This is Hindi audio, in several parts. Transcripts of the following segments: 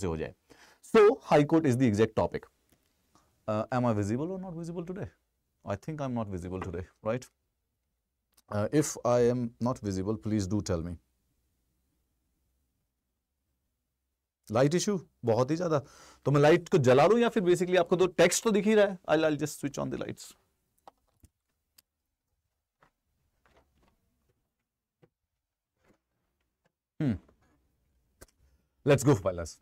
से हो जाए so high court is the exact topic am I visible और not visible today I think I am not visible today right if I am not visible please do tell me light issue बहुत ही ज्यादा तो मैं लाइट को जला लू या फिर बेसिकली आपको तो टेक्स्ट तो दिख ही रहा है I I just switch on the lights let's go फाइलर्स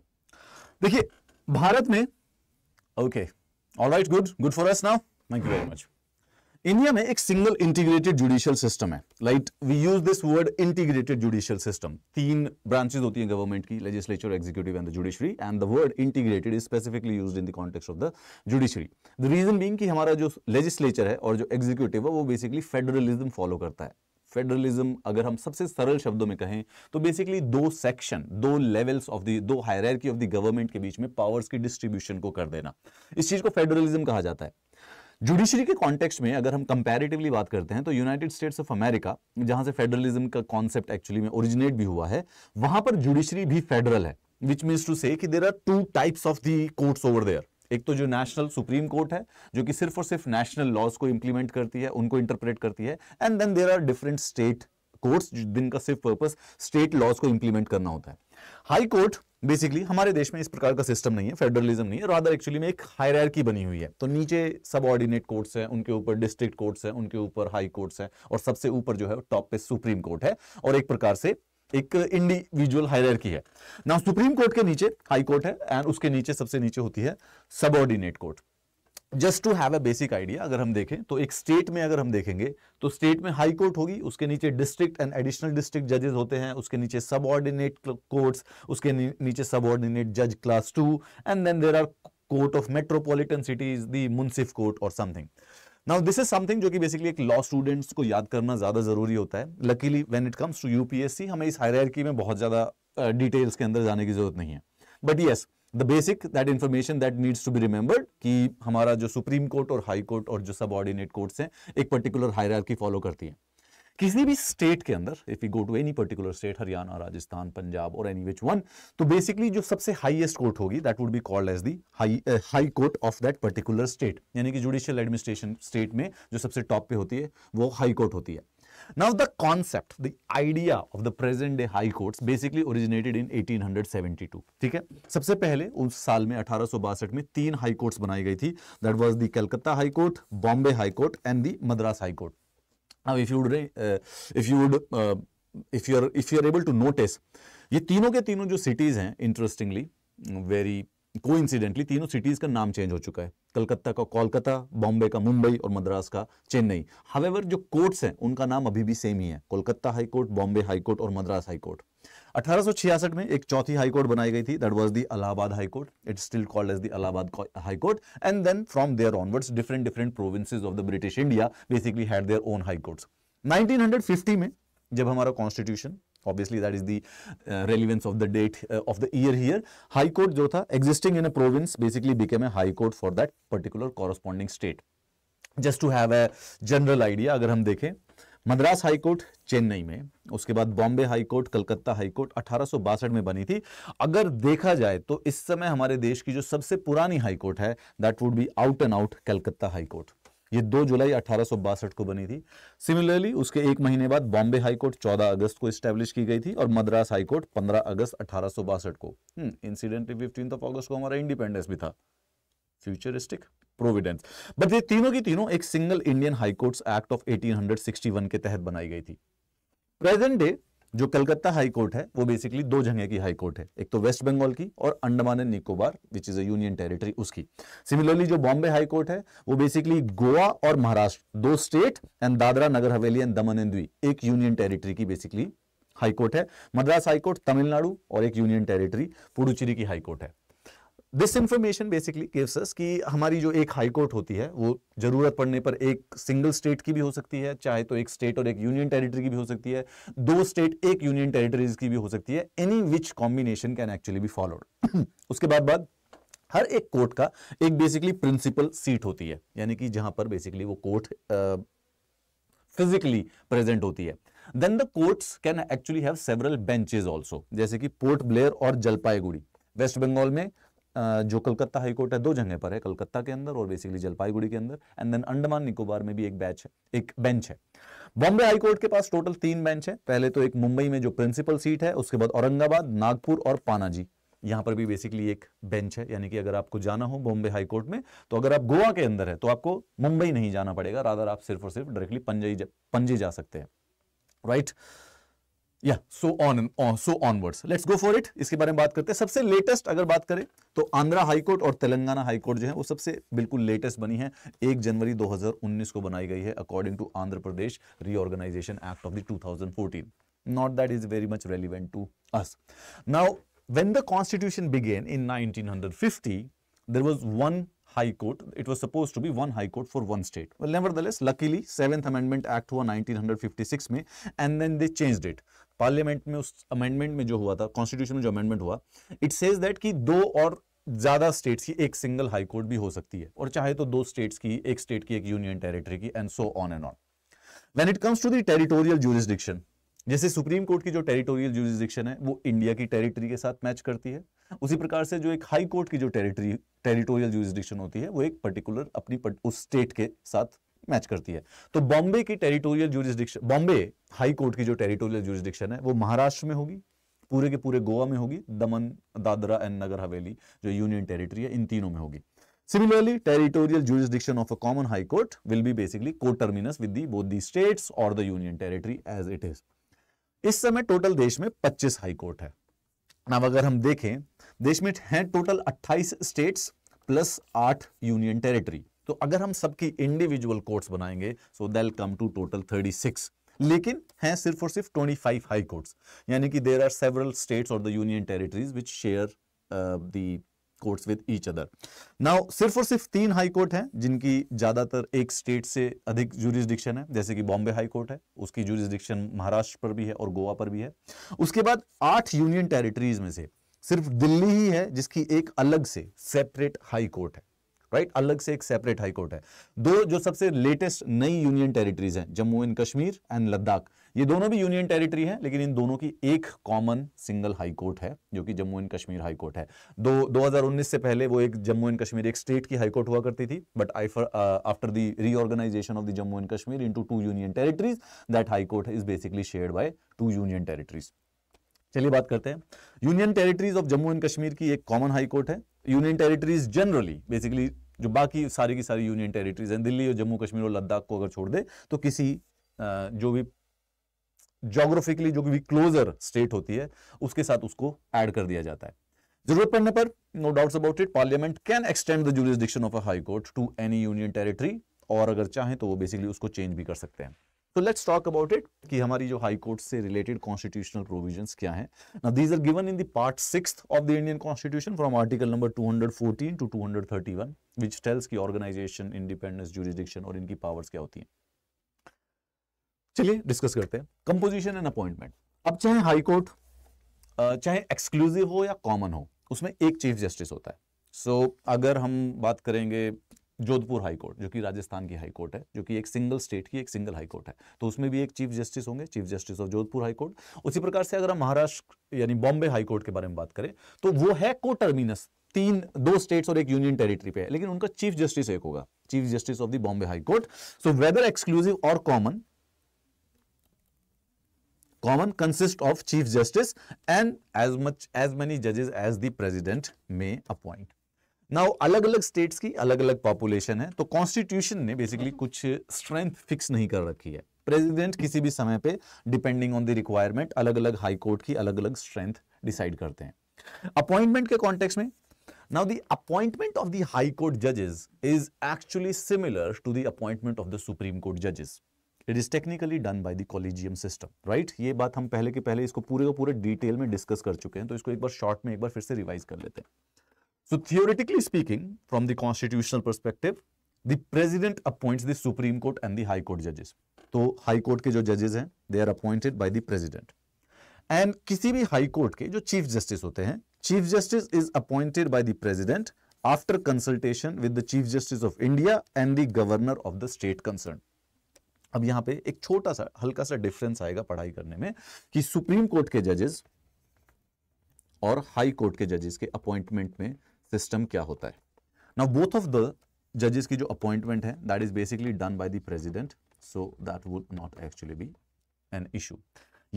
देखिए भारत में okay all right good good for us now thank you very much India में एक सिंगल इंटीग्रेटेड जुडिशियल सिस्टम है light we use this word integrated judicial system तीन ब्रांचेस होती हैं गवर्नमेंट की legislature executive and the judiciary and the word integrated is specifically used in the context of the judiciary the reason being कि हमारा जो लेजिस्लेचर है और जो एग्जीक्यूटिव है वो बेसिकली फेडरलिज्म फॉलो करता है फेडरलिज्म अगर हम सबसे सरल शब्दों में कहें तो बेसिकली दो सेक्शन दो लेवल्स ऑफ द दो हायरकी ऑफ द गवर्नमेंट के बीच में पावर्स की डिस्ट्रीब्यूशन को कर देना इस चीज को फेडरलिज्म कहा जाता है जुडिशरी के कॉन्टेक्स्ट में अगर हम कंपैरेटिवली बात करते हैं तो यूनाइटेड स्टेट्स ऑफ अमेरिका जहां से फेडरलिज्म का कॉन्सेप्ट एक्चुअली में ओरिजिनेट भी हुआ है वहां पर जुडिशरी भी फेडरल है विच means to say there are two types of the courts over there एक तो जो नेशनल सुप्रीम कोर्ट है जो कि सिर्फ और सिर्फ नेशनल लॉज को इंप्लीमेंट करती है उनको इंटरप्रेट करती है and then there are different state court जिनका सिर्फ पर्पज स्टेट लॉज को इंप्लीमेंट करना होता है हाई कोर्ट बेसिकली हमारे देश में इस प्रकार का सिस्टम नहीं है फेडरलिज्म नहीं है रादर एक्चुअली में एक हायरकी बनी हुई है तो नीचे सब ऑर्डिनेट कोर्ट्स हैं उनके ऊपर डिस्ट्रिक्ट कोर्ट्स हैं उनके ऊपर हाई कोर्ट्स हैं और सबसे ऊपर जो है टॉप पे सुप्रीम कोर्ट है और एक प्रकार से एक इंडिविजुअल हायर की है ना सुप्रीम कोर्ट के नीचे हाई कोर्ट है एंड उसके नीचे सबसे नीचे होती है subordinate court just to have a basic idea अगर हम देखें तो एक स्टेट में अगर हम देखेंगे तो स्टेट में हाई कोर्ट होगी उसके नीचे डिस्ट्रिक्ट एंड एडिशनल डिस्ट्रिक्ट जजेस होते हैं उसके नीचे सब ऑर्डिनेट कोर्ट्स उसके नीचे सब ऑर्डिनेट जज class two and then there are court of metropolitan cities the munsif court और something now this is something जो कि बेसिकली एक लॉ स्टूडेंट्स को याद करना ज्यादा जरूरी होता है luckily when it comes to UPSC हमें इस हायर में बहुत ज्यादा डिटेल्स uh, के अंदर जाने की जरूरत नहीं है but yes the basic that information that needs to be remembered कि हमारा जो सुप्रीम कोर्ट और हाई कोर्ट और जो ऑर्डिनेट कोर्ट्स हैं एक पर्टिकुलर हायर फॉलो करती है किसी भी स्टेट के अंदर if you go to any particular state Haryana Rajasthan Punjab और एनी विच वन तो बेसिकली जो सबसे हाईएस्ट कोर्ट होगी that would be called as the high court of that particular state यानी कि जुडिशियल एडमिनिस्ट्रेशन स्टेट में जो सबसे टॉप पे होती है वो हाई कोर्ट होती है now the concept the idea of the present day high court basically originated in eighteen ठीक है सबसे पहले उस साल में अठारह में तीन हाई कोर्ट्स बनाई गई थी that was the Calcutta high court Bombay high court and the Madras high court अब if you'd if uh, if you if you are you are, if you ये तीनों के तीनों जो सिटीज़ हैं इंटरेस्टिंगली वेरी कोइंसिडेंटली तीनों सिटीज़ का नाम चेंज हो चुका है कलकत्ता का कोलकाता बॉम्बे का मुंबई और मद्रास का चेन्नई हावेवर जो कोर्ट्स हैं उनका नाम अभी भी सेम ही है Kolkata high court Bombay high court और मद्रास हाई कोर्ट 1866 में एक चौथी हाई कोर्ट बनाई गई थी that was the Allahabad high court it still called as the Allahabad high court and then from there onwards different different provinces of the British India basically had their own high courts 1950 में जब हमारा constitution obviously that is the relevance of the date of the year here high court जो था existing in a province basically became a high court for that particular corresponding state just to have a general idea अगर हम देखें मद्रास हाईकोर्ट चेन्नई में उसके बाद बॉम्बे हाईकोर्ट कलकत्ता हाईकोर्ट अठारह में बनी थी अगर देखा जाए तो इस समय हमारे देश की जो सबसे पुरानी हाईकोर्ट है that would be out and out Calcutta high court ये दो जुलाई अठारह को बनी थी सिमिलरली उसके एक महीने बाद बॉम्बे हाईकोर्ट 14 अगस्त को स्टैब्लिश की गई थी और मद्रास हाईकोर्ट 15 अगस्त अठारह को इंसिडेंटली फिफ्टीन ऑफ अगस्त को हमारा इंडिपेंडेंस भी था फ्यूचरिस्टिक प्रोविडेंस बट ये तीनों की तीनों एक single Indian high court act of eighteen के तहत बनाई गई थी प्रेजेंट डे जो कलकत्ता हाई कोर्ट है वो बेसिकली दो जगह की हाई कोर्ट है एक तो वेस्ट बंगाल की और Andaman and Nicobar which is union territory उसकी सिमिलरली जो बॉम्बे हाई कोर्ट है वो बेसिकली गोवा और महाराष्ट्र दो स्टेट एंड दादरा नगर हवेली एंड दमन एंड द्वी एक यूनियन टेरिटरी की बेसिकली हाईकोर्ट है मद्रास हाईकोर्ट तमिलनाडु और एक यूनियन टेरिटरी पुडुचेरी की हाईकोर्ट है this information basically gives us कि हमारी जो एक हाई कोर्ट होती है वो जरूरत पड़ने पर एक सिंगल स्टेट की भी हो सकती है चाहे तो एक स्टेट और एक यूनियन टेरिटरी की भी हो सकती है दो स्टेट एक यूनियन टेरिटरीज की भी हो सकती है any which combination can actually be followed उसके बाद बाद हर एक कोर्ट का एक बेसिकली प्रिंसिपल सीट होती है यानी कि जहां पर बेसिकली वो कोर्ट फिजिकली प्रेजेंट होती है then the courts can actually have several benches also जैसे कि पोर्ट ब्लेयर और जलपाईगुड़ी वेस्ट बंगाल में जो कलकत्ता हाईकोर्ट है दो जगह पर है कलकत्ता के अंदर और बेसिकली जलपाईगुड़ी के अंदर एंड देन अंडमान निकोबार में भी एक बैच है एक बेंच है बॉम्बे हाईकोर्ट के पास टोटल तीन बेंच है पहले तो एक मुंबई में जो प्रिंसिपल सीट है उसके बाद औरंगाबाद नागपुर और पानाजी यहां पर भी बेसिकली एक बेंच है यानी कि अगर आपको जाना हो बॉम्बे हाई कोर्ट में तो अगर आप गोवा के अंदर है तो आपको मुंबई नहीं जाना पड़ेगा राधर आप सिर्फ और सिर्फ डायरेक्टली पंजे पंजे जा सकते हैं राइट right? या so on so onwards let's go for it इसके बारे में बात करते हैं सबसे लेटेस्ट अगर बात करें तो आंध्रा हाईकोर्ट और तेलंगाना हाईकोर्ट जो है वो सबसे बिल्कुल लेटेस्ट बनी है एक जनवरी 2019 को बनाई गई है according to Andhra Pradesh reorganisation act of the 2014 not that is very much relevant to us now when the constitution began in nineteen there was one High Court. It was supposed to be one High Court for one state. Well, nevertheless, luckily, Seventh Amendment Act was 1956 me, and then they changed it. Parliament में उस अमेंडमेंट में जो हुआ था कॉन्स्टिट्यूशन में जो अमेंडमेंट हुआ इट सेज दैट कि दो और ज्यादा स्टेट्स की एक सिंगल हाई कोर्ट भी हो सकती है और चाहे तो दो स्टेट्स की एक स्टेट की एक यूनियन टेरिटरी की and so on and on when it comes to the territorial jurisdiction जैसे सुप्रीम कोर्ट की जो टेरिटोरियल जूरिस्डिक्शन है वो इंडिया की टेरिटरी के साथ मैच करती है उसी प्रकार से जो एक हाई कोर्ट की जो टेरिटरी टेरिटोरियल जूरिस्डिक्शन होती है वो एक पर्टिकुलर अपनी पर, उस स्टेट के साथ मैच करती है तो बॉम्बे की territorial jurisdiction Bombay high court की जो टेरिटोरियल जूरिस्डिक्शन है वो महाराष्ट्र में होगी पूरे के पूरे गोवा में होगी दमन दादरा एंड नगर हवेली जो यूनियन टेरिटरी है इन तीनों में होगी similarly territorial territorial of a common high court will be basically court terminus with the both the states और the union territory as it is इस समय टोटल देश में 25 हाई कोर्ट है अब अगर हम देखें देश में हैं total 28 states plus 8 union territory तो अगर हम सबकी इंडिविजुअल कोर्ट्स बनाएंगे so that'll come to total thirty six लेकिन हैं सिर्फ और सिर्फ ट्वेंटी फाइव हाई कोर्ट्स यानी कि देर आर सेवरल स्टेट्स और the union territories which share the courts with each other now सिर्फ और सिर्फ तीन हाई कोर्ट हैं जिनकी ज्यादातर एक स्टेट से अधिक जूरिस्डिक्शन है जैसे कि बॉम्बे हाई कोर्ट है उसकी जूरिस्डिक्शन महाराष्ट्र पर भी है और गोवा पर भी है उसके बाद आठ यूनियन टेरिटरीज में से सिर्फ दिल्ली ही है जिसकी एक अलग से सेपरेट हाई कोर्ट है राइट अलग से एक सेपरेट हाई कोर्ट है दो जो सबसे लेटेस्ट नई यूनियन टेरिटरीज हैं जम्मू एंड कश्मीर एंड लद्दाख ये दोनों भी यूनियन टेरिटरी हैं लेकिन इन दोनों की एक कॉमन सिंगल हाई कोर्ट है जो कि Jammu and Kashmir high court है दो 2019 से पहले वो एक जम्मू एंड कश्मीर एक स्टेट की हाई कोर्ट हुआ करती थी but I after the reorganisation of the Jammu and Kashmir into two union territories that high court is basically shared by two union territories चलिए बात करते हैं union territories of Jammu and Kashmir की एक कॉमन हाई कोर्ट है यूनियन टेरिटरीज जनरली बेसिकली जो बाकी सारी की सारी यूनियन टेरिटरीज हैं दिल्ली और जम्मू कश्मीर और लद्दाख को अगर छोड़ दे तो किसी जो भी जोग्राफिकली जो भी क्लोजर स्टेट होती है उसके साथ उसको ऐड कर दिया जाता है जरूरत पड़ने पर no doubts about it parliament can extend the jurisdiction of a high court to any union territory और अगर चाहें तो वो बेसिकली उसको चेंज भी कर सकते हैं तो लेट्स टॉक अबाउट इट कि हमारी जो हाई कोर्ट से रिलेटेड कॉन्स्टिट्यूशनल प्रोविजंस क्या हैं now these are given in the part 6 of the Indian constitution from article number 214 to 231 which tells की ऑर्गेनाइजेशन इंडिपेंडेंस ज्यूरिडिक्शन और इनकी पावर्स क्या होती हैं चलिए डिस्कस करते हैं कंपोजिशन एंड अपॉइंटमेंट अब चाहे हाई कोर्ट चाहे एक्सक्लूसिव हो या कॉमन हो उसमें एक चीफ जस्टिस होता है सो so, अगर हम बात करेंगे जोधपुर हाई कोर्ट जो कि राजस्थान की हाई कोर्ट है जो कि एक सिंगल स्टेट की एक सिंगल हाई कोर्ट है तो उसमें भी एक चीफ जस्टिस होंगे chief justice of Jodhpur high court उसी प्रकार से अगर हम महाराष्ट्र यानी बॉम्बे हाई कोर्ट के बारे में बात करें तो वो है टर्मिनस तीन दो स्टेट्स और एक यूनियन टेरिटरी पे है लेकिन उनका चीफ जस्टिस एक होगा chief justice of the Bombay high court so whether exclusive और common common consist of chief justice and as much as many जजेस as the president may appoint now अलग अलग स्टेट्स की अलग अलग पॉपुलेशन है तो कॉन्स्टिट्यूशन ने बेसिकली हम्म। कुछ स्ट्रेंथ फिक्स नहीं कर रखी है प्रेसिडेंट किसी भी समय पे डिपेंडिंग ऑन द रिक्वायरमेंट अलग अलग हाई कोर्ट की अलग अलग स्ट्रेंथ डिसाइड करते हैं अपॉइंटमेंट के कॉन्टेक्स्ट में now the appointment of the high court जजेस is actually similar to the appointment of the supreme court जजेस it is technically done by the collegium system right ये बात हम पहले के पहले इसको पूरे को पूरे डिटेल में डिस्कस कर चुके हैं तो इसको एक बार शॉर्ट में एक बार फिर से रिवाइज कर लेते हैं So theoretically speaking, from the constitutional perspective, the president appoints the Supreme Court and the High Court judges. तो हाई कोर्ट के जो जजेस हैं they are appointed by the president and किसी भी हाई कोर्ट के जो चीफ जस्टिस होते हैं chief justice is appointed by the president after consultation with the chief justice of India and the governor of the state concern अब यहां पे एक छोटा सा हल्का सा डिफरेंस आएगा पढ़ाई करने में कि सुप्रीम कोर्ट के जजेस और हाई कोर्ट के जजेस के अपॉइंटमेंट में सिस्टम क्या होता है नाउ बोथ ऑफ द जजेस की जो अपॉइंटमेंट है that is basically done by the president so that would not actually be an issue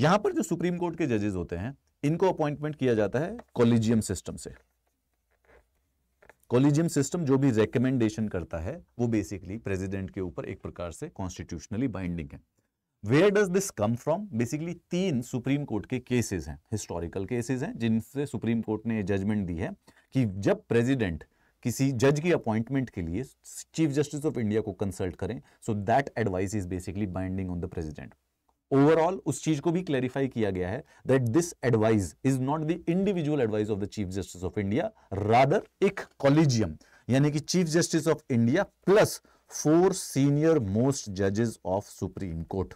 यहां पर जो सुप्रीम कोर्ट के जजेस होते हैं इनको अपॉइंटमेंट किया जाता है कॉलेजियम सिस्टम से कॉलेजियम सिस्टम जो भी रिकमेंडेशन करता है वो बेसिकली प्रेसिडेंट के ऊपर एक प्रकार से कॉन्स्टिट्यूशनली बाइंडिंग है where does this come from basically तीन सुप्रीम कोर्ट के केसेस हैं हिस्टोरिकल केसेस हैं जिनसे सुप्रीम कोर्ट ने जजमेंट दी है कि जब प्रेसिडेंट किसी जज की अपॉइंटमेंट के लिए चीफ जस्टिस ऑफ इंडिया को कंसल्ट करें so that advice is basically binding on the president overall उस चीज को भी क्लैरिफाई किया गया है that this advice is not the individual advice of the chief justice of India rather एक कॉलेजियम यानी कि chief justice of India plus four senior most जजेस of supreme court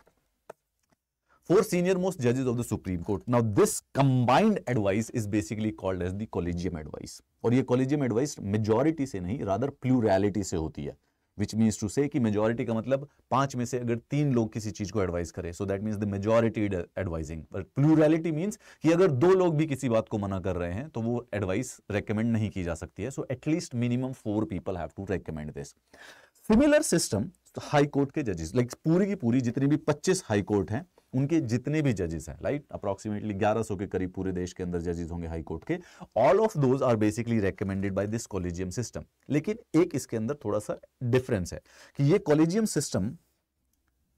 four senior most judges of the Supreme Court. Now, this combined advice is basically called as the collegium advice. और ये collegium advice majority से नहीं rather plurality से होती है which means to say कि majority का मतलब पांच में से अगर तीन लोग किसी चीज को एडवाइस करें so that means the majority advising but plurality means कि अगर दो लोग भी किसी बात को मना कर रहे हैं तो वो एडवाइस रेकमेंड नहीं की जा सकती है so at least minimum four people have to recommend this similar system high court के जजेस लाइक like पूरी की पूरी जितनी भी 25 हाई कोर्ट हैं उनके जितने भी जजेस हैं राइट अप्रॉक्सीमेटली 1100 के करीब पूरे देश के अंदर जजेस होंगे हाई कोर्ट के all of those are basically recommended by this collegium system लेकिन एक इसके अंदर थोड़ा सा डिफरेंस है कि ये कॉलेजियम सिस्टम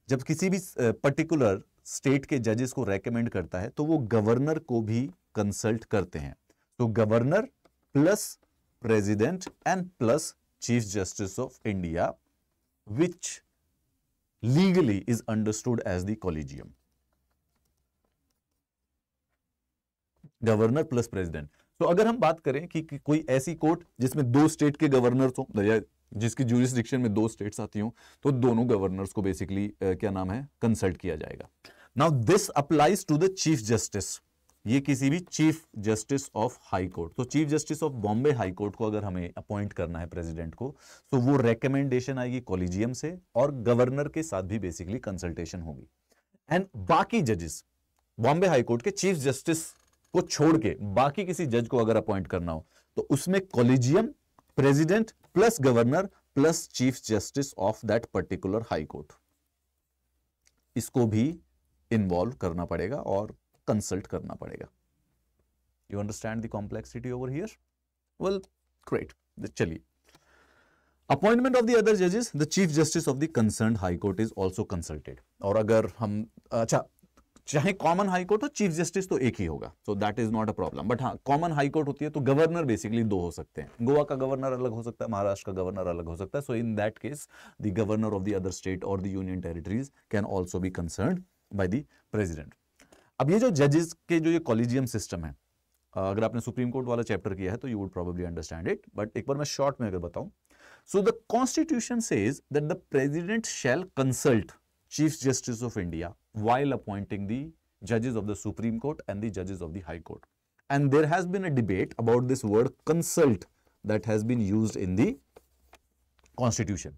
जब किसी भी पर्टिकुलर स्टेट के जजेस को रेकमेंड करता है तो वो गवर्नर को भी कंसल्ट करते हैं तो governor plus president and plus chief justice of India which legally is understood as the collegium governor plus president तो अगर हम बात करें कि, कि कोई ऐसी कोर्ट जिसमें दो स्टेट के गवर्नर्स या जिसकी जूरिस्डिक्शन में दो स्टेट्स आती हों तो दोनों गवर्नर्स को बेसिकली क्या नाम है कंसल्ट किया जाएगा now this applies to the chief justice ये किसी भी chief justice of high court तो chief justice of Bombay high court को अगर हमें अपॉइंट करना है प्रेसिडेंट को तो वो रेकमेंडेशन आएगी कॉलेजियम से और गवर्नर के साथ भी बेसिकली कंसल्टेशन होगी एंड बाकी जजेस बॉम्बे हाई कोर्ट के चीफ जस्टिस को छोड़ के बाकी किसी जज को अगर अपॉइंट करना हो तो उसमें collegium president plus governor plus chief justice of that particular high court इसको भी इन्वॉल्व करना पड़ेगा और कंसल्ट करना पड़ेगा you understand complexity over here well great चलिए अपॉइंटमेंट ऑफ द अदर जजेस the chief justice of the concern high court is also consulted और अगर हम अच्छा चाहे कॉमन हाई कोर्ट हो चीफ जस्टिस तो एक ही होगा so that is not a problem but हाँ कॉमन हाई कोर्ट होती है तो गवर्नर बेसिकली दो हो सकते हैं गोवा का गवर्नर अलग हो सकता है महाराष्ट्र का गवर्नर अलग हो सकता है so in that case the governor of the other state और the union territories can also be concern by the president अब ये जो जजेस के जो ये कॉलेजियम सिस्टम है अगर आपने सुप्रीम कोर्ट वाला चैप्टर किया है तो you would probably understand it but एक बार मैं शॉर्ट में अगर बताऊं so the constitution says that the shall consult chief justice of India while appointing the judges of the Supreme Court and the judges of the High Court. And there has been a debate about this word consult that has been used in the Constitution.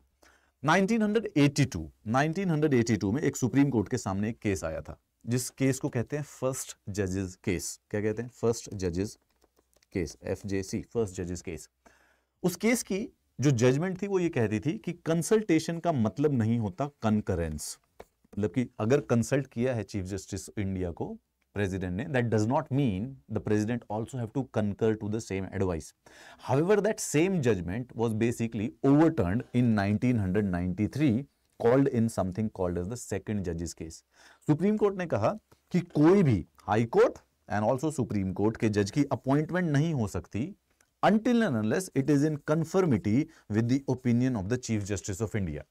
1982, 1982 में एक सुप्रीम कोर्ट के सामने एक केस आया था जिस केस को कहते हैं फर्स्ट जजेस केस क्या कहते हैं फर्स्ट जजेस केस एफ जे सी फर्स्ट जजेस केस उस केस की जो जजमेंट थी वो ये कहती थी कि कंसल्टेशन का मतलब नहीं होता कंकरेंस मतलब कि अगर कंसल्ट किया है चीफ जस्टिस इंडिया को प्रेसिडेंट ने that does not mean the president also have to concur to the same advice however that same judgment was basically overturn in 1993 called in something called as the second जजेस केस सुप्रीम कोर्ट ने कहा कि कोई भी high court and also supreme court के जज की अपॉइंटमेंट नहीं हो सकती until and unless it is in conformity with the opinion of the chief justice of India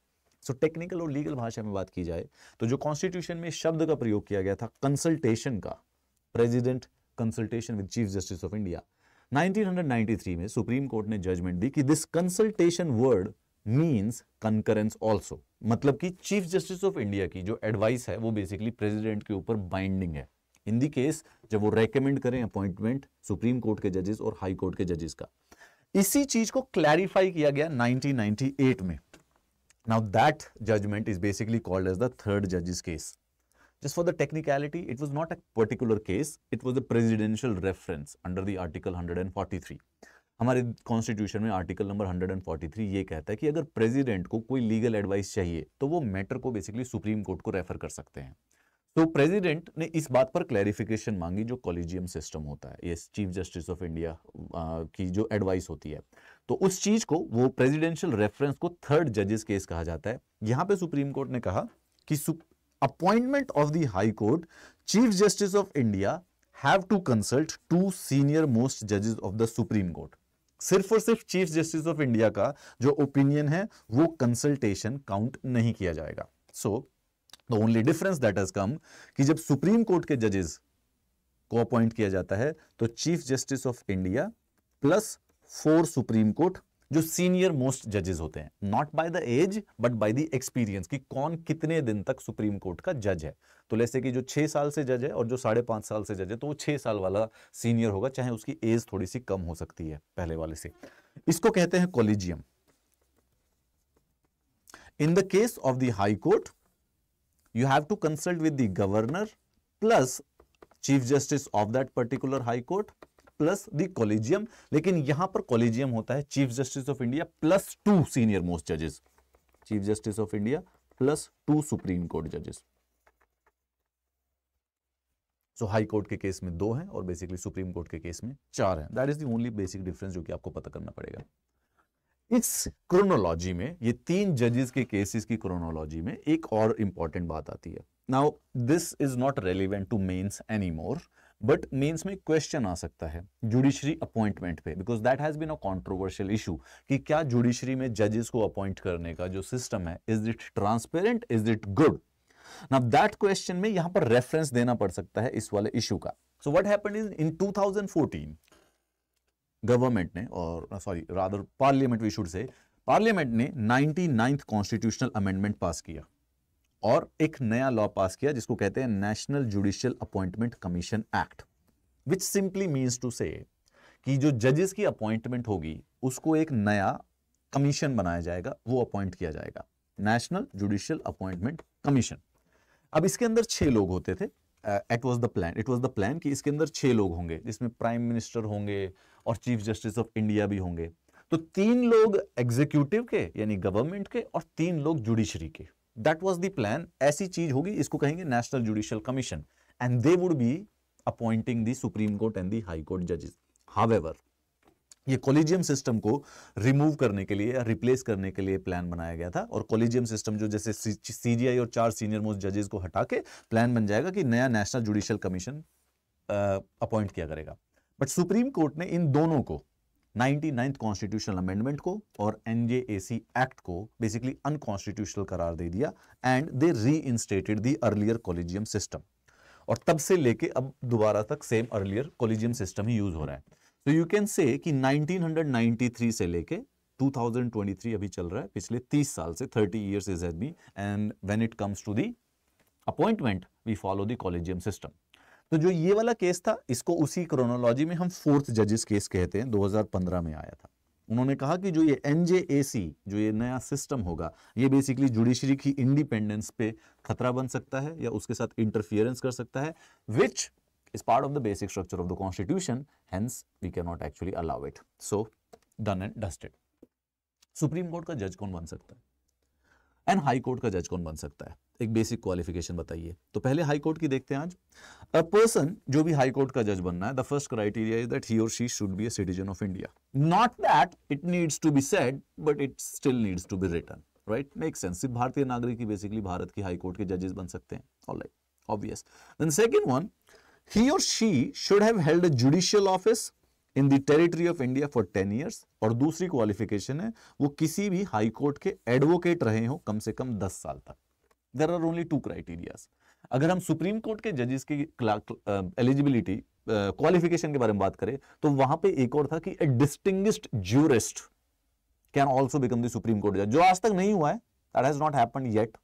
so so, technical और लीगल भाषा में बात की जाए तो जो कॉन्स्टिट्यूशन में शब्द का प्रयोग किया गया था कंसल्टेशन का president consultation with chief justice of India 1993 में सुप्रीम कोर्ट ने जजमेंट दी कि this consultation word means concurrence also मतलब कि चीफ जस्टिस ऑफ इंडिया की जो एडवाइस है वो बेसिकली प्रेसिडेंट के ऊपर बाइंडिंग है इन दी केस जब वो रेकमेंड करें अपॉइंटमेंट सुप्रीम कोर्ट के जजेस और हाई कोर्ट के जजेस का इसी चीज को क्लैरिफाई किया गया 1998 में Now that judgment is basically called as the third judge's case. Just for the technicality, it was not a particular case, it was a presidential reference under the Article 143. हमारे constitution में article number 143 ये कहता है कि अगर प्रेसिडेंट को कोई लीगल एडवाइस चाहिए तो वो मैटर को बेसिकली सुप्रीम कोर्ट को रेफर कर सकते हैं तो so, प्रेसिडेंट ने इस बात पर क्लैरिफिकेशन मांगी जो कॉलेजियम सिस्टम होता है ये चीफ जस्टिस ऑफ इंडिया की जो एडवाइस होती है तो उस चीज को वो प्रेसिडेंशियल रेफरेंस को थर्ड जजेस केस कहा जाता है यहां पे सुप्रीम कोर्ट ने कहा कि appointment of the high court chief justice of India have to consult two senior most जजेस ऑफ द सुप्रीम कोर्ट सिर्फ और सिर्फ चीफ जस्टिस ऑफ इंडिया का जो ओपिनियन है वो कंसल्टेशन काउंट नहीं किया जाएगा so the only difference that has come कि जब सुप्रीम कोर्ट के जजेस को अपॉइंट किया जाता है तो chief justice of India plus four supreme court जो सीनियर मोस्ट जजेस होते हैं not by the age but by the experience कि कौन कितने दिन तक सुप्रीम कोर्ट का जज है तो जैसे कि जो छह साल से जज है और जो साढ़े पांच साल से जज है तो वो छह साल वाला सीनियर होगा चाहे उसकी एज थोड़ी सी कम हो सकती है पहले वाले से इसको कहते हैं collegium in the case of the high court you have to consult with the governor plus chief justice of that particular high court plus the collegium लेकिन यहां पर कॉलेजियम होता है chief justice of India plus two senior most जजेस chief justice of India plus two supreme court जजेस सो हाई कोर्ट के केस में दो हैं और बेसिकली सुप्रीम कोर्ट के केस में चार हैं that is the only basic difference जो कि आपको पता करना पड़ेगा इस क्रोनोलॉजी में ये तीन जजेस के केसेस की क्रोनोलॉजी में एक और इंपॉर्टेंट बात आती है now this is not relevant to mains any more but mains में क्वेश्चन आ सकता है जुडिशरी अपॉइंटमेंट पे because that has been a controversial issue कि क्या जुडिशरी में जजेस को अपॉइंट करने का जो सिस्टम है is it transparent is it good now that question में यहां पर रेफरेंस देना पड़ सकता है इस वाले इशू का so what happened is in 2014 government ने और sorry rather parliament we should say parliament ने 99th कॉन्स्टिट्यूशनल अमेंडमेंट पास किया और एक नया लॉ पास किया जिसको कहते हैं national judicial appointment commission act which simply means to say कि जो जजेस की अपॉइंटमेंट होगी उसको एक नया कमीशन बनाया जाएगा वो अपॉइंट किया जाएगा नेशनल जुडिशियल अपॉइंटमेंट कमीशन अब इसके अंदर छह लोग होते थे it was the plan it was the plan कि इसके अंदर छह लोग होंगे जिसमें प्राइम मिनिस्टर होंगे और चीफ जस्टिस ऑफ इंडिया भी होंगे तो तीन लोग एग्जीक्यूटिव के यानी गवर्नमेंट के और तीन लोग जुडिशरी के दैट वॉज द प्लान ऐसी चीज होगी इसको कहेंगे national judicial commission and they would be appointing the supreme court and the high court जजेस हावेवर ये कॉलेजियम सिस्टम को रिमूव करने के लिए या रिप्लेस करने के लिए प्लान बनाया गया था और कॉलेजियम सिस्टम जो जैसे सीजीआई और चार सीनियर मोस्ट जजेस को हटा के प्लान बन जाएगा कि नया नेशनल जुडिशियल कमीशन अपॉइंट किया करेगा बट सुप्रीम कोर्ट ने इन दोनों को नाइनटी नाइन्थ कॉन्स्टिट्यूशनल अमेंडमेंट को और एनजेएसी एक्ट को बेसिकली अनकॉन्स्टिट्यूशनल करार दे दिया and they reinstated the earlier collegium system और तब से लेके अब दोबारा तक सेम अर्लियर कॉलेजियम सिस्टम ही यूज हो रहा है तो यू कैन से कि 1993 से लेके 2023 अभी चल रहा है पिछले 30 साल से 30 years is has be and when it comes to the appointment we follow the collegium system तो जो ये वाला केस था इसको उसी क्रोनोलॉजी में हम फोर्थ जजेस केस कहते हैं 2015 में आया था उन्होंने कहा कि जो ये एनजेएसी जो ये नया सिस्टम होगा ये बेसिकली जुडिशरी की इंडिपेंडेंस पे खतरा बन सकता है या उसके साथ इंटरफियरेंस कर सकता है which is part of the basic structure of the constitution hence we can not actually allow it so done and dusted supreme court का जज कौन बन सकता है एंड हाई कोर्ट का जज कौन बन सकता है एक बेसिक क्वालिफिकेशन बताइए तो पहले हाई कोर्ट की देखते हैं आज अ पर्सन जो भी हाई कोर्ट का जज बनना है the first criteria is that he or she should be a citizen of India not that it needs to be said but it still needs to be written right make sense सिर्फ भारतीय नागरिक ही बेसिकली भारत की हाई कोर्ट के जजेस बन सकते हैं alright obvious then second one he or she should have held a judicial office in the territory of India for ten years और दूसरी क्वालिफिकेशन है वो किसी भी हाई कोर्ट के एडवोकेट रहे हो कम से कम दस साल तक there are only two criteria अगर हम सुप्रीम कोर्ट के जजेस की एलिजिबिलिटी क्वालिफिकेशन के बारे में बात करें तो वहां पे एक और था कि a distinguished jurist can also become the supreme court जज जो आज तक नहीं हुआ है that has not happen yet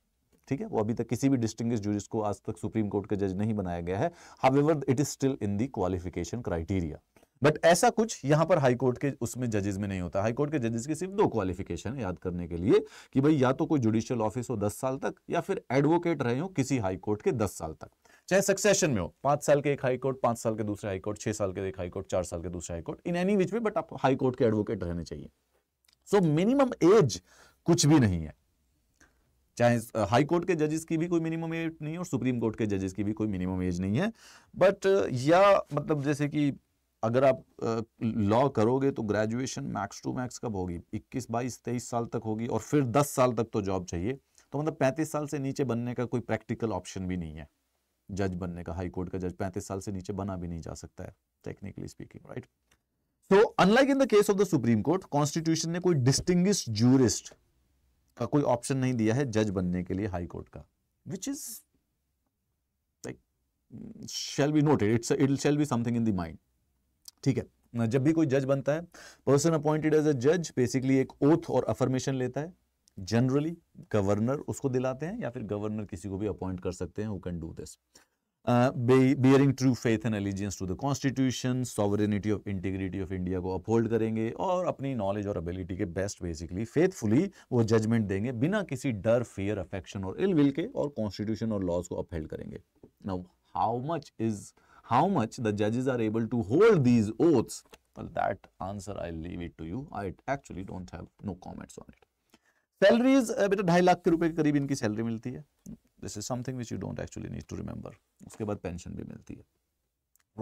ठीक है वो अभी तक किसी भी डिस्टिंग्विश जूरिस्ट को आज तक सुप्रीम कोर्ट के जज नहीं बनाया गया है how it is still in the qualification criteria but ऐसा कुछ यहां पर हाईकोर्ट के उसमें जजेस में नहीं होता हाईकोर्ट के जजेस की सिर्फ दो क्वालिफिकेशन है याद करने के लिए कि भाई या तो कोई जुडिशियल ऑफिस हो दस साल तक या फिर एडवोकेट रहे हो किसी हाईकोर्ट के दस साल तक चाहे सक्सेशन में हो पांच साल के एक हाईकोर्ट पांच साल के दूसरे हाईकोर्ट छह साल के एक हाईकोर्ट चार साल के दूसरे हाईकोर्ट इन एनी विच में बट आप हाईकोर्ट के एडवोकेट रहने चाहिए सो मिनिमम एज कुछ भी नहीं है चाहे हाई कोर्ट के जजेस की भी कोई मिनिमम एज नहीं है और सुप्रीम कोर्ट के जजेस की भी कोई मिनिमम एज नहीं है बट या मतलब जैसे कि अगर आप लॉ करोगे तो ग्रेजुएशन मैक्स टू मैक्स कब होगी 21 बाईस तेईस साल तक होगी और फिर 10 साल तक तो जॉब चाहिए तो मतलब 35 साल से नीचे बनने का कोई प्रैक्टिकल ऑप्शन भी नहीं है जज बनने का हाई कोर्ट का जज 35 साल से नीचे बना भी नहीं जा सकता है technically speaking right so unlike in the case of the supreme court constitution ने कोई डिस्टिंग जूरिस्ट का कोई ऑप्शन नहीं दिया है जज बनने के लिए हाई कोर्ट का which is like shall be noted it's it shall be something in the mind ठीक है जब भी कोई जज बनता है पर्सन अपॉइंटेड एज अ जज बेसिकली एक ओथ और अफर्मेशन लेता है जनरली गवर्नर उसको दिलाते हैं या फिर गवर्नर किसी को भी अपॉइंट कर सकते हैं who can do this bearing true faith and allegiance to the constitution sovereignty of integrity of India को अपहोल्ड करेंगे और अपनी नॉलेज और अबिलिटी के बेस्ट बेसिकली फेथफुली वो जजमेंट देंगे बिना किसी डर फेयर अफेक्शन और इल विल के और कॉन्स्टिट्यूशन और लॉज को अपहेल्ड करेंगे now how much is how much the judges are able to hold these oaths? Well, that answer I'll leave it to you. I actually don't have no comments on it. Salaries, uh, बेटा ढाई लाख के रुपए के करीब इनकी सैलरी मिलती This is something which you don't actually need to remember. उसके बाद pension भी मिलती है.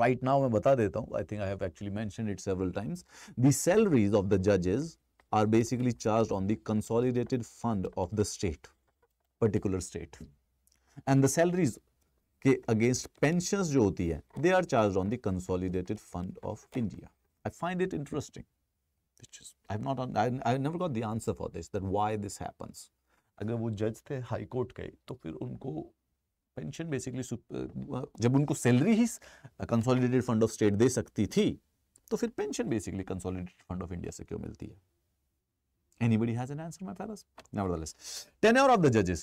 Right now मैं बता देता I think I have actually mentioned it several times. The salaries of the judges are basically charged on the consolidated fund of the state, particular state. And the salaries के अगेंस्ट पेंशन जो होती है they are charge on consolidated fund of India I find it interesting answer for this not I, I never अगर वो जज थे हाई कोर्ट के तो फिर उनको पेंशन बेसिकली जब उनको सैलरी ही कंसोलिडेटेड फंड ऑफ स्टेट दे सकती थी तो फिर pension basically consolidated fund of India से क्यों मिलती है Anybody has an answer, my fellows? Nevertheless, tenure of the judges.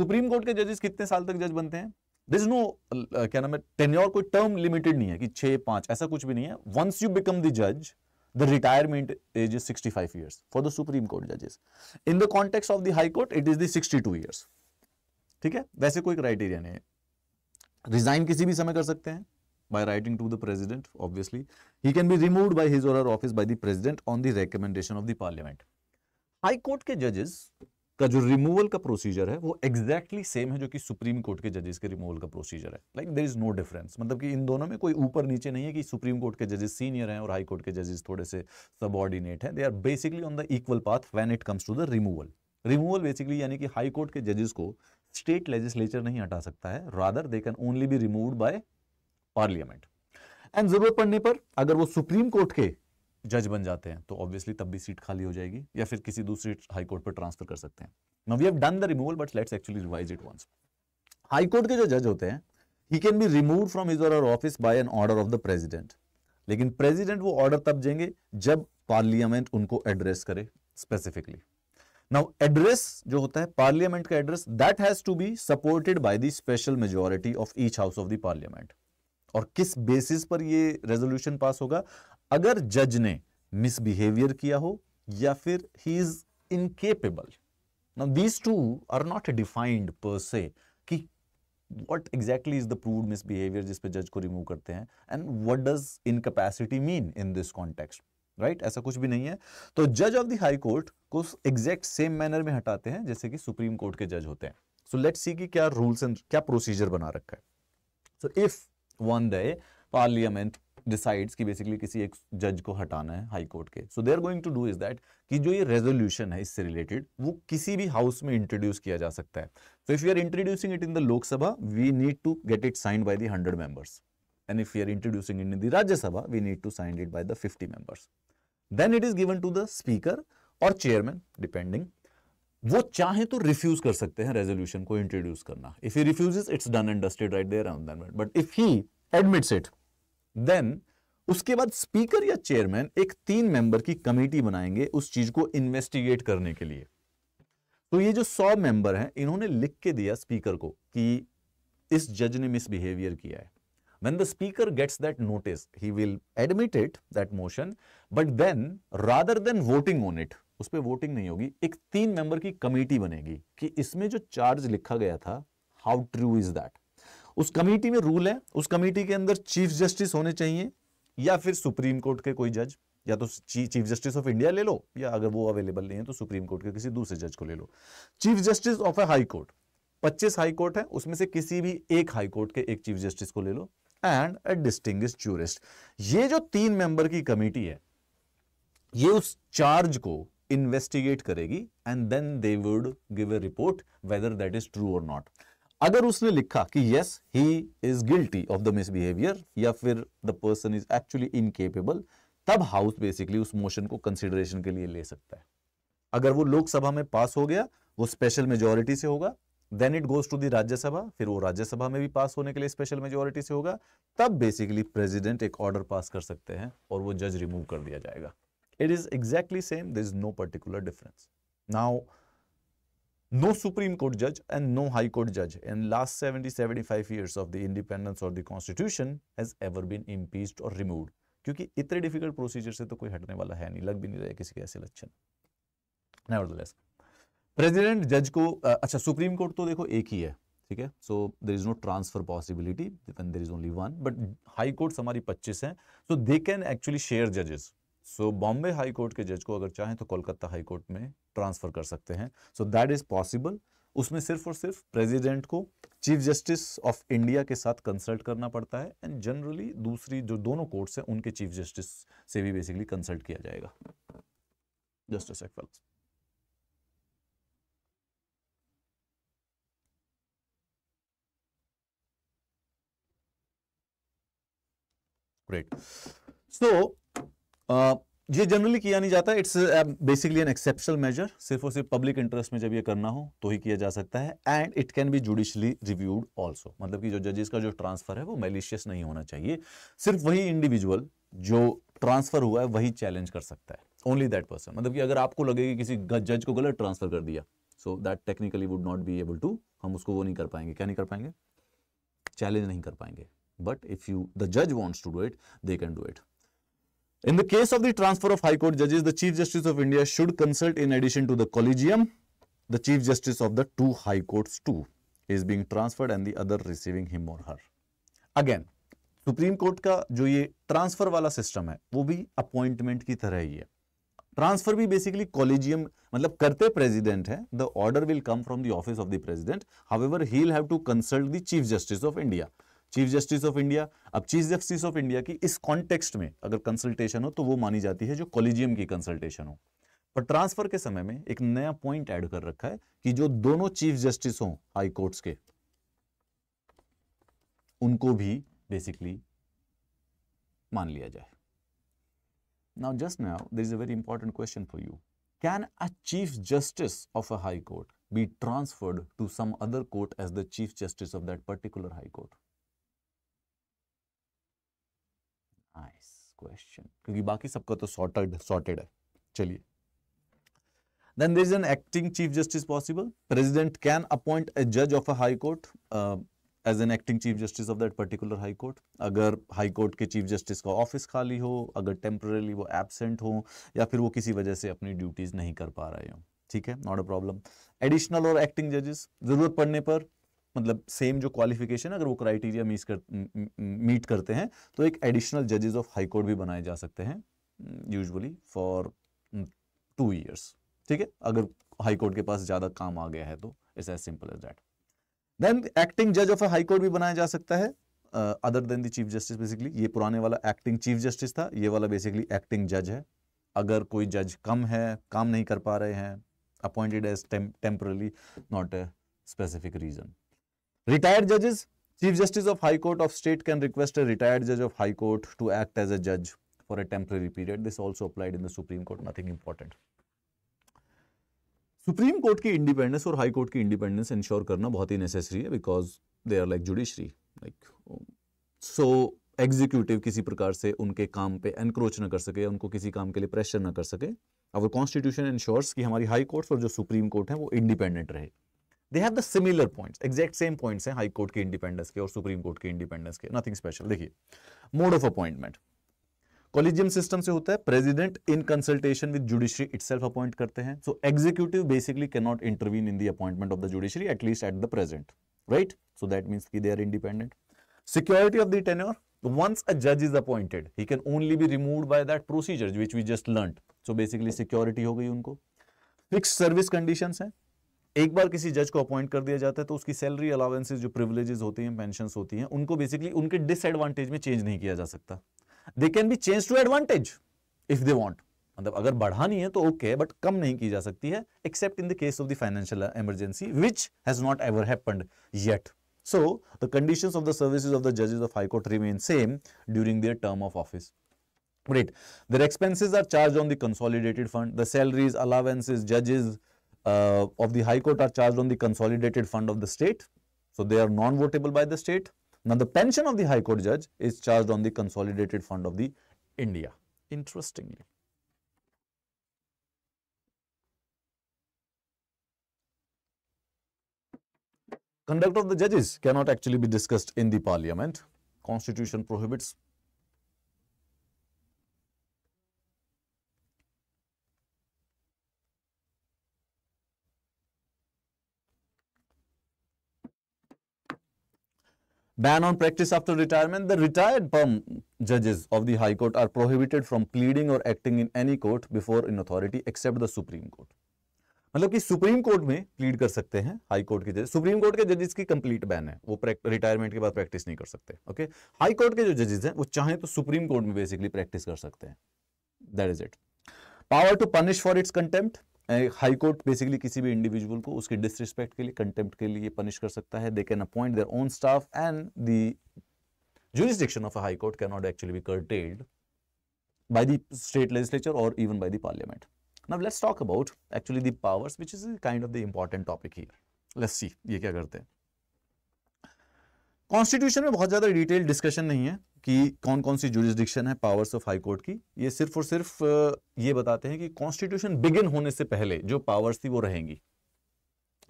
Supreme Court के judges कितने साल तक जज बनते हैं दिस नो uh, क्या नाम है टेन्योर कोई टर्म लिमिटेड नहीं है कि छह पांच ऐसा कुछ भी नहीं है वंस यू बिकम द जज the retirement age is sixty five year for the supreme court जजेस in the context of the high court it is दिक्सटी two years ठीक है वैसे कोई क्राइटेरिया नहीं है रिजाइन किसी भी समय कर सकते हैं by writing to the president obviously he can be removed by his or her office by the president on the recommendation of the parliament high court ke का जो रिमूवल का प्रोसीजर है वो एग्जैक्टली exactly सेम है जो कि सुप्रीम कोर्ट के जजेस के रिमूवल का प्रोसीजर है like there is no difference मतलब कि इन दोनों में कोई ऊपर नीचे नहीं है कि सुप्रीम कोर्ट के जजेस सीनियर हैं और हाई कोर्ट के जजेस थोड़े से सबॉर्डिनेट हैं they are basically on the equal path when it comes to the removal removal basically यानी कि हाई कोर्ट के जजेस को स्टेट लेजिस्लेचर नहीं हटा सकता है rather they can only be remove by parliament and जरूरत पड़ने पर अगर वो सुप्रीम कोर्ट के जज बन जाते हैं तो ऑब्वियसली तब भी सीट खाली हो जाएगी या फिर किसी दूसरी हाई कोर्ट पर ट्रांसफर कर सकते हैं now we have done the removal but let's actually revise it once high court के जो जज होते हैं he can be remove from his or office by an order of the president लेकिन प्रेसिडेंट वो ऑर्डर तब देंगे जब पार्लियामेंट उनको एड्रेस करे स्पेसिफिकली नाउ एड्रेस जो होता है पार्लियामेंट का address that has to be supported by the special majority of each house of the parliament और किस बेसिस पर ये रेजोल्यूशन पास होगा अगर जज ने मिसबिहेवियर किया हो या फिर he is incapable now these two are not defined per se कि what exactly is the proved misbehaviour जिसपे जज को रिमूव करते हैं and what does incapacity mean in this context right right? ऐसा कुछ भी नहीं है तो जज ऑफ द हाई कोर्ट को एग्जैक्ट सेम मैनर में हटाते हैं जैसे कि सुप्रीम कोर्ट के जज होते हैं सो लेट सी कि क्या रूल्स एंड क्या प्रोसीजर बना रखा है so if one day parliament decides कि बेसिकली किसी एक जज को हटाना है हाई कोर्ट के so they are going to do is that कि जो ये रेजोल्यूशन है इससे रिलेटेड वो किसी भी हाउस में इंट्रोड्यूस किया जा सकता है so if you are introducing it in the Lok Sabha we need to get it signed by the hundred members and if you are introducing in the Rajya Sabha we need to sign it by the fifty members then it is given to the speaker or chairman depending वो चाहे तो रिफ्यूज कर सकते हैं रेजोल्यूशन को इंट्रोड्यूस करना if he refuse it's done and dusted right there but if he admits it then उसके बाद स्पीकर या चेयरमैन एक तीन मेंबर की कमेटी बनाएंगे उस चीज को इन्वेस्टिगेट करने के लिए तो ये जो सौ मेंबर हैं इन्होंने लिख के दिया स्पीकर को कि इस जज ने मिसबिहेवियर किया है when the speaker gets that notice he will admit it that motion but then rather than voting on it उस पर वोटिंग नहीं होगी एक तीन मेंबर की कमेटी बनेगी कि इसमें जो चार्ज लिखा गया था हाउ ट्रू इज दैट उस कमेटी में रूल है उस कमेटी के अंदर चीफ जस्टिस होने चाहिए या फिर सुप्रीम कोर्ट के कोई जज या तो चीफ जस्टिस ऑफ इंडिया ले लो या अगर वो अवेलेबल नहीं है तो सुप्रीम कोर्ट के किसी दूसरे जज को ले लो chief justice of a high court पच्चीस हाई कोर्ट है उसमें से किसी भी एक हाई कोर्ट के एक चीफ जस्टिस को ले लो एंड ए डिस्टिंग जूरिस्ट ये जो तीन मेंबर की कमेटी है ये उस चार्ज को इन्वेस्टिगेट करेगी and then they would give a report whether that is true or not अगर उसने लिखा कि yes he is guilty of the misbehaviour या फिर the person is actually incapable तब हाउस बेसिकली उस मोशन को कंसिडरेशन के लिए ले सकता है अगर वो लोकसभा में पास हो गया वो स्पेशल मेजोरिटी से होगा then it goes to the Rajya Sabha फिर वो राज्यसभा में भी पास होने के लिए स्पेशल मेजोरिटी से होगा तब बेसिकली प्रेजिडेंट एक ऑर्डर पास कर सकते हैं और वो जज रिमूव कर दिया जाएगा it is exactly same there is no particular difference now no Supreme Court judge and no High Court judge in last 70-75 years of the independence or the constitution has ever been impeached or removed. क्योंकि इतने डिफिकल्ट प्रोसीजर से तो कोई हटने वाला है नहीं लग भी नहीं रहा किसी के ऐसे लक्षण प्रेसिडेंट जज को अच्छा सुप्रीम कोर्ट तो देखो एक ही है ठीक है so there is no transfer possibility there is only one but high court हमारी 25 है so they can actually share जजेस सो बॉम्बे हाई कोर्ट के जज को अगर चाहें तो कोलकाता हाई कोर्ट में ट्रांसफर कर सकते हैं सो दैट इज पॉसिबल उसमें सिर्फ और सिर्फ प्रेसिडेंट को चीफ जस्टिस ऑफ इंडिया के साथ कंसल्ट करना पड़ता है एंड जनरली दूसरी जो दोनों कोर्ट्स हैं उनके चीफ जस्टिस से भी बेसिकली कंसल्ट किया जाएगा जस्टिस सो ये जनरली किया नहीं जाता it's basically an exceptional measure सिर्फ और सिर्फ पब्लिक इंटरेस्ट में जब ये करना हो तो ही किया जा सकता है and it can be judicially reviewed also मतलब कि जो जजेस का जो ट्रांसफर है वो मेलिशियस नहीं होना चाहिए सिर्फ वही इंडिविजुअल जो ट्रांसफर हुआ है वही चैलेंज कर सकता है ओनली दैट पर्सन मतलब कि अगर आपको लगे कि किसी जज को गलत ट्रांसफर कर दिया so that technically would not be able to हम उसको वो नहीं कर पाएंगे क्या नहीं कर पाएंगे चैलेंज नहीं कर पाएंगे बट इफ यू द जज wants to do it they can do it In the case of the transfer of High Court judges, the Chief Justice of India should consult in addition to the Collegium, the Chief Justice of the two High Courts too is being transferred and the other receiving him or her. Again, Supreme Court ka jo ye transfer wala system hai, wo bhi appointment ki tarah hi hai. Transfer bhi basically Collegium, matlab karte President hai, the order will come from the office of the President. However, he'll have to consult the Chief Justice of India. Chief justice of India अब चीफ जस्टिस ऑफ इंडिया की इस कॉन्टेक्स्ट में अगर कंसल्टेशन हो तो वो मानी जाती है जो कॉलेजियम की कंसल्टेशन हो पर ट्रांसफर के समय में एक नया पॉइंट ऐड कर रखा है कि जो दोनों चीफ जस्टिस हो हाई कोर्ट्स के उनको भी बेसिकली मान लिया जाए now just now this is a very important question for you can a chief justice of a high court be transferred to some other court as the chief justice of that particular high court question क्योंकि बाकी सबका तो सॉर्टेड सॉर्टेड है चलिए then there is an acting chief justice possible president can appoint ए जज of a high court as an acting chief justice of that particular high court अगर हाई कोर्ट के चीफ जस्टिस का ऑफिस खाली हो अगर टेम्परली वो एबसेंट हो या फिर वो किसी वजह से अपनी ड्यूटीज नहीं कर पा रहे हो ठीक है नॉट अ प्रॉब्लम एडिशनल और एक्टिंग जजेस जरूरत पड़ने पर मतलब सेम जो क्वालिफिकेशन अगर वो क्राइटेरिया मीट कर मीट करते हैं तो एक एडिशनल जजेस ऑफ हाई कोर्ट भी बनाए जा सकते हैं यूजुअली फॉर टू ईयर्स ठीक है अगर हाई कोर्ट के पास ज़्यादा काम आ गया है तो it's as simple as that then acting जज ऑफ ए हाई कोर्ट भी बनाया जा सकता है other than the chief justice basically ये पुराने वाला एक्टिंग चीफ जस्टिस था ये वाला बेसिकली एक्टिंग जज है अगर कोई जज कम है काम नहीं कर पा रहे हैं appointed as temporarily not a specific reason retired जजेस chief justice of high court of state can request a retired जज of high court to act as a जज for a temporary period this also applied in the supreme court nothing important supreme court की इंडिपेंडेंस और हाई कोर्ट की इंडिपेंडेंस इंश्योर करना बहुत ही नेसेसरी है because they are like judiciary like so executive किसी प्रकार से उनके काम पे एनक्रोच ना कर सके उनको किसी काम के लिए प्रेशर ना कर सके अवर कॉन्स्टिट्यूशन इंश्योर्स कि हमारी हाई कोर्ट्स और जो सुप्रीम कोर्ट है वो इंडिपेंडेंट रहे they have the similar points exact same points हैं हाई कोर्ट के इंडिपेंडेंस के और सुप्रीम कोर्ट के इंडिपेंडेंस के नथिंग स्पेशल देखिए mode of appointment collegium system से होता है president in consultation with judiciary itself appoint करते हैं so executive basically can not intervene in the appointment of the judiciary at least at the present right so that means की they are independent security of the tenure once a जज is appointed he can only be removed by that procedure which we just learnt so basically security हो गई उनको फिक्स सर्विस conditions hain एक बार किसी जज को अपॉइंट कर दिया जाता है तो उसकी सैलरी अलाउंसेज जो प्रिविलेजेस होती हैं पेंशन होती हैं उनको बेसिकली उनके डिसएडवांटेज में चेंज नहीं किया जा सकता they can be change to advantage if they want मतलब अगर बढ़ानी है तो ओके okay, बट कम नहीं की जा सकती है except in the case of the financial emergency which has not ever happened yet so the condition of the services of the जजेज of high court remain same during their term of office Great. Their expenses are charged on the consolidated fund. The salaries, allowances, judges' uh, of the High Court are charged on the consolidated fund of the state. So they are non-votable by the state. Now the pension of the High Court judge is charged on the consolidated fund of the India, interestingly. Conduct of the judges cannot actually be discussed in the parliament. Constitution prohibits Ban on practice after retirement. The retired perm judges of the High Court are prohibited from pleading or acting in any court before in authority except the Supreme Court. मतलब कि सुप्रीम कोर्ट में प्लीड कर सकते हैं हाई कोर्ट के जज सुप्रीम कोर्ट के जजेस की कंप्लीट बैन है वो रिटायरमेंट के बाद प्रैक्टिस नहीं कर सकते ओके हाई कोर्ट के जो जजेस हैं वो चाहे तो सुप्रीम कोर्ट में बेसिकली प्रैक्टिस कर सकते हैं that is it power to punish for its contempt high court basically किसी भी इंडिविजुअल को उसके डिसरिस्पेक्ट के लिए कंटेम्प्ट के लिए पनिश कर सकता है they can appoint their own staff and the jurisdiction of high court can not actually be curtailed by the state legislature और even by the parliament now let's talk about actually the powers which is kind of the important topic here let's see ये क्या करते हैं कॉन्स्टिट्यूशन में बहुत ज्यादा डिटेल डिस्कशन नहीं है कि कौन कौन सी जुरिस्डिक्शन है पावर्स ऑफ हाई कोर्ट की ये सिर्फ और सिर्फ ये बताते हैं कि कॉन्स्टिट्यूशन बिगिन होने से पहले जो पावर्स थी वो रहेंगी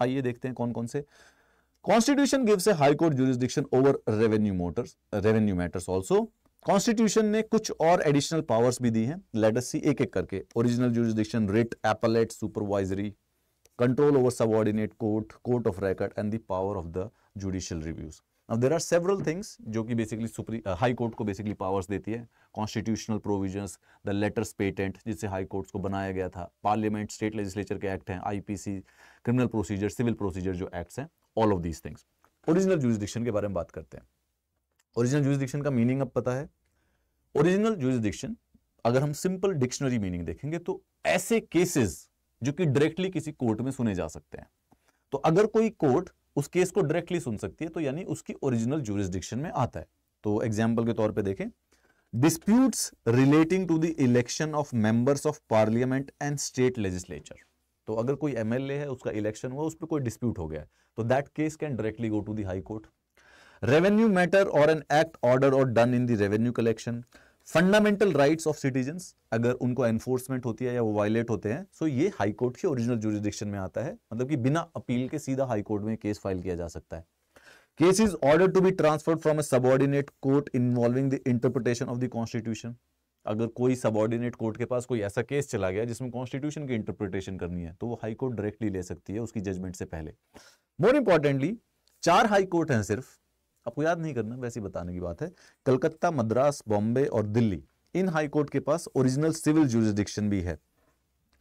आइए देखते हैं कौन कौन से constitution gives a high court jurisdiction over revenue motors revenue matters also constitution ने कुछ और एडिशनल पावर्स भी दी हैं लेट अस सी एक एक करके original jurisdiction writ appellate supervisory control over subordinate court court of record and the power of the judicial reviews अब देर आर सेवरल थिंग्स जो कि basically supreme high uh, court को बेसिकली पावर्स देती है constitutional provisions the letters patent जिससे हाई कोर्ट्स को बनाया गया था पार्लियामेंट स्टेट लेजिस्लेचर के एक्ट हैं IPC criminal procedure civil procedure जो एक्ट्स हैं all of these things original jurisdiction के बारे में बात करते हैं ओरिजिनल जूरिस्डिक्शन का मीनिंग अब पता है ओरिजिनल जूरिस्डिक्शन अगर हम सिंपल डिक्शनरी मीनिंग देखेंगे तो ऐसे केसेस जो कि डायरेक्टली किसी कोर्ट में सुने जा सकते हैं तो अगर कोई कोर्ट उस केस को डायरेक्टली सुन सकती है तो यानी उसकी ओरिजिनल जूरिस्डिक्शन में आता है तो एग्जाम्पल के तौर पर देखें dispute relating to the election of members of parliament and state legislature तो अगर कोई एमएलए है उसका इलेक्शन हुआ उस पर कोई डिस्प्यूट हो गया तो that case can directly go to Dai court revenue matter और एन एक्ट ऑर्डर और done in the revenue collection fundamental rights of citizen अगर उनको एनफोर्समेंट होती है या वो वायलेट होते हैं सो ये हाई कोर्ट की ओरिजिनल जुरिस्डिक्शन में आता है मतलब कि बिना अपील के सीधा हाई कोर्ट में केस फाइल किया जा सकता है case is order to be transferred from a subordinate court involving the interpretation of the constitution अगर कोई सबॉर्डिनेट कोर्ट के पास कोई ऐसा केस चला गया जिसमें कॉन्स्टिट्यूशन की इंटरप्रिटेशन करनी है तो वो हाई कोर्ट डायरेक्टली ले सकती है उसकी जजमेंट से पहले मोर इंपॉर्टेंटली चार हाई कोर्ट हैं सिर्फ आपको याद नहीं करना वैसे बताने की बात है कलकत्ता मद्रास बॉम्बे और दिल्ली इन हाई कोर्ट के पास ओरिजिनल सिविल जुरिस्डिक्शन भी है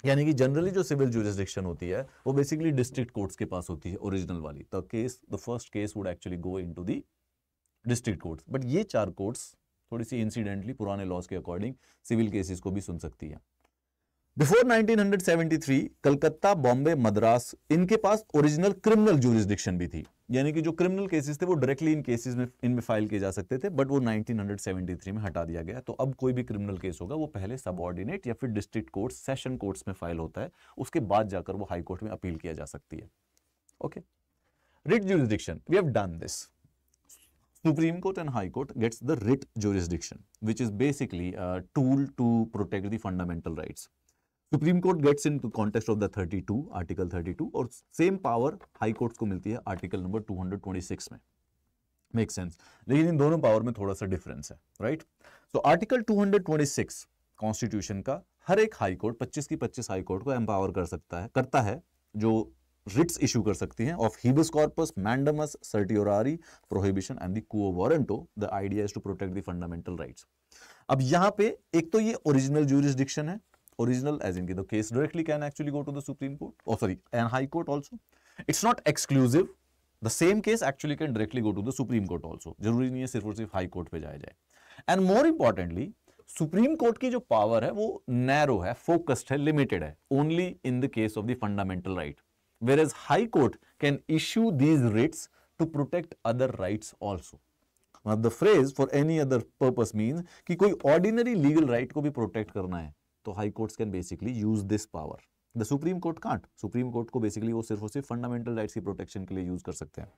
यानी कि जनरली जो सिविल जुरिस्डिक्शन होती है वो बेसिकली डिस्ट्रिक्ट कोर्ट्स के पास होती है ओरिजिनल वाली the case the first case would actually go in to district courts but ये चार कोर्ट्स थोड़ी सी इंसिडेंटली पुराने लॉज के अकॉर्डिंग सिविल केसेस को भी सुन सकती है बिफोर 1973 कलकत्ता बॉम्बे मद्रास इनके पास ओरिजिनल क्रिमिनल जूरिस्डिक्शन भी थी यानी कि जो क्रिमिनल केसेस थे वो डायरेक्टली इन केसेस में इनमें फाइल किए जा सकते थे बट वो 1973 में हटा दिया गया तो अब कोई भी क्रिमिनल केस होगा वो पहले सबॉर्डिनेट या फिर डिस्ट्रिक्ट कोर्ट सेशन कोर्ट्स में फाइल होता है उसके बाद जाकर वो हाई कोर्ट में अपील किया जा सकती है okay writ jurisdiction we have done this supreme court and high court gets the writ jurisdiction which is basically tool to protect the fundamental rights supreme court gets in context of the 32 article 32 और सेम पावर हाई कोर्ट्स को मिलती है आर्टिकल नंबर 226 में मेक सेंस लेकिन इन दोनों पावर में थोड़ा सा डिफरेंस है राइट सो आर्टिकल 226 कॉन्स्टिट्यूशन का हर एक हाई कोर्ट 25 की 25 हाई कोर्ट को एम्पावर कर सकता है करता है जो रिट्स इशू कर सकती हैं of habeas corpus mandamus certiorari prohibition and the quo warranto the idea is to protect the fundamental rights अब यहां पे एक तो ये ओरिजिनल ज्यूरिस्डिक्शन है original as in the case directly can actually go to the Supreme Court or oh, sorry and High Court also. It's not exclusive. The same case actually can directly go to the Supreme Court also. जरूरी नहीं है सिर्फ और सिर्फ हाई कोर्ट पे जाया जाए and more importantly supreme court की जो पावर है वो नैरो है फोकस्ड है लिमिटेड है only in the case of the fundamental right whereas high court can issue these writs to protect other rights also the phrase for any other purpose means कि कोई ऑर्डिनरी लीगल राइट को भी प्रोटेक्ट करना है तो high courts can basically use this power the supreme court can't supreme court को बेसिकली वो सिर्फ और सिर्फ फंडामेंटल राइट्स की प्रोटेक्शन के लिए यूज कर सकते हैं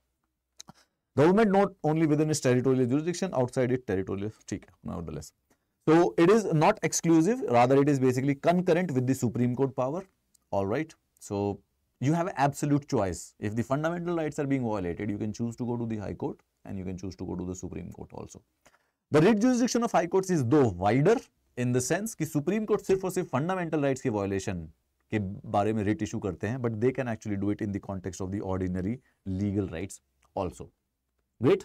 government not only within its territorial jurisdiction outside it territorial ठीक है so it is not exclusive rather it is basically concurrent with the supreme court power all right so you have absolute choice if the fundamental rights are being violated you can choose to go to the high court and you can choose to go to the supreme court also the writ jurisdiction of high courts is though wider in the sense कि सुप्रीम कोर्ट सिर्फ और सिर्फ फंडामेंटल राइट्स के वायोलेशन के बारे में रिट इशू करते हैं but they can actually do it in the context of the ordinary legal rights also great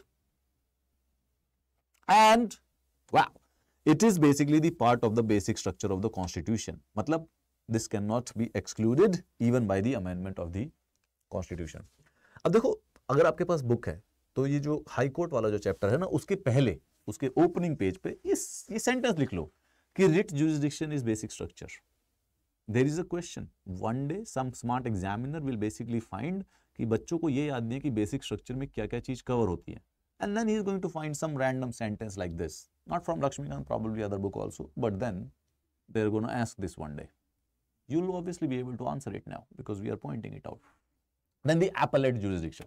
and वाह it is basically the part of the basic structure of the constitution मतलब this can not be excluded even by the amendment of the constitution अब देखो अगर आपके पास बुक है तो ये जो हाई कोर्ट वाला जो चैप्टर है ना उसके पहले उसके ओपनिंग पेज पे ये ये सेंटेंस लिख लो कि writ jurisdiction is basic structure there is a question one day some smart examiner will basically find कि बच्चों को ये याद नहीं है कि बेसिक स्ट्रक्चर में क्या क्या चीज कवर होती है and then is going to find some random sentence like this not from Laxmikanth problem other book also but then there go no ask this one day you'll obviously be able to answer it now because we are pointing it out then the appellate jurisdiction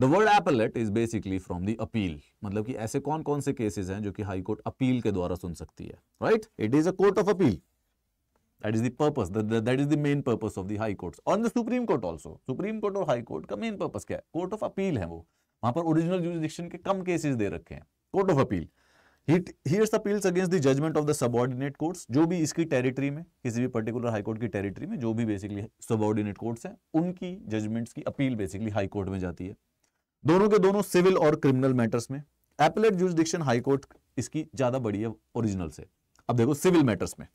the world appellate is basically from the appeal मतलब कि ऐसे कौन कौन से केसेस हैं जो कि हाई कोर्ट अपील के द्वारा सुन सकती है right it is a court of appeal that is the purpose that is the main purpose of the high court on the supreme court also supreme court और हाई कोर्ट का मेन पर्पज क्या है कोर्ट ऑफ अपील है वो वहां पर ओरिजिनल जुडिशन के कम केसेज दे रखे हैं court of appeal hears appeals against the judgement of the subordinate courts जो भी इसकी टेरिटरी में किसी भी पर्टिकुलर हाई कोर्ट की टेरिटरी में जो भी बेसिकली सबॉर्डिनेट कोर्ट्स हैं उनकी जजमेंट्स की अपील बेसिकली हाई कोर्ट में जाती है दोनों के दोनों सिविल और क्रिमिनल मैटर्स में एपलेट जूसडिक्शन हाईकोर्ट इसकी ज्यादा बड़ी है ओरिजिनल से अब देखो सिविल मैटर्स में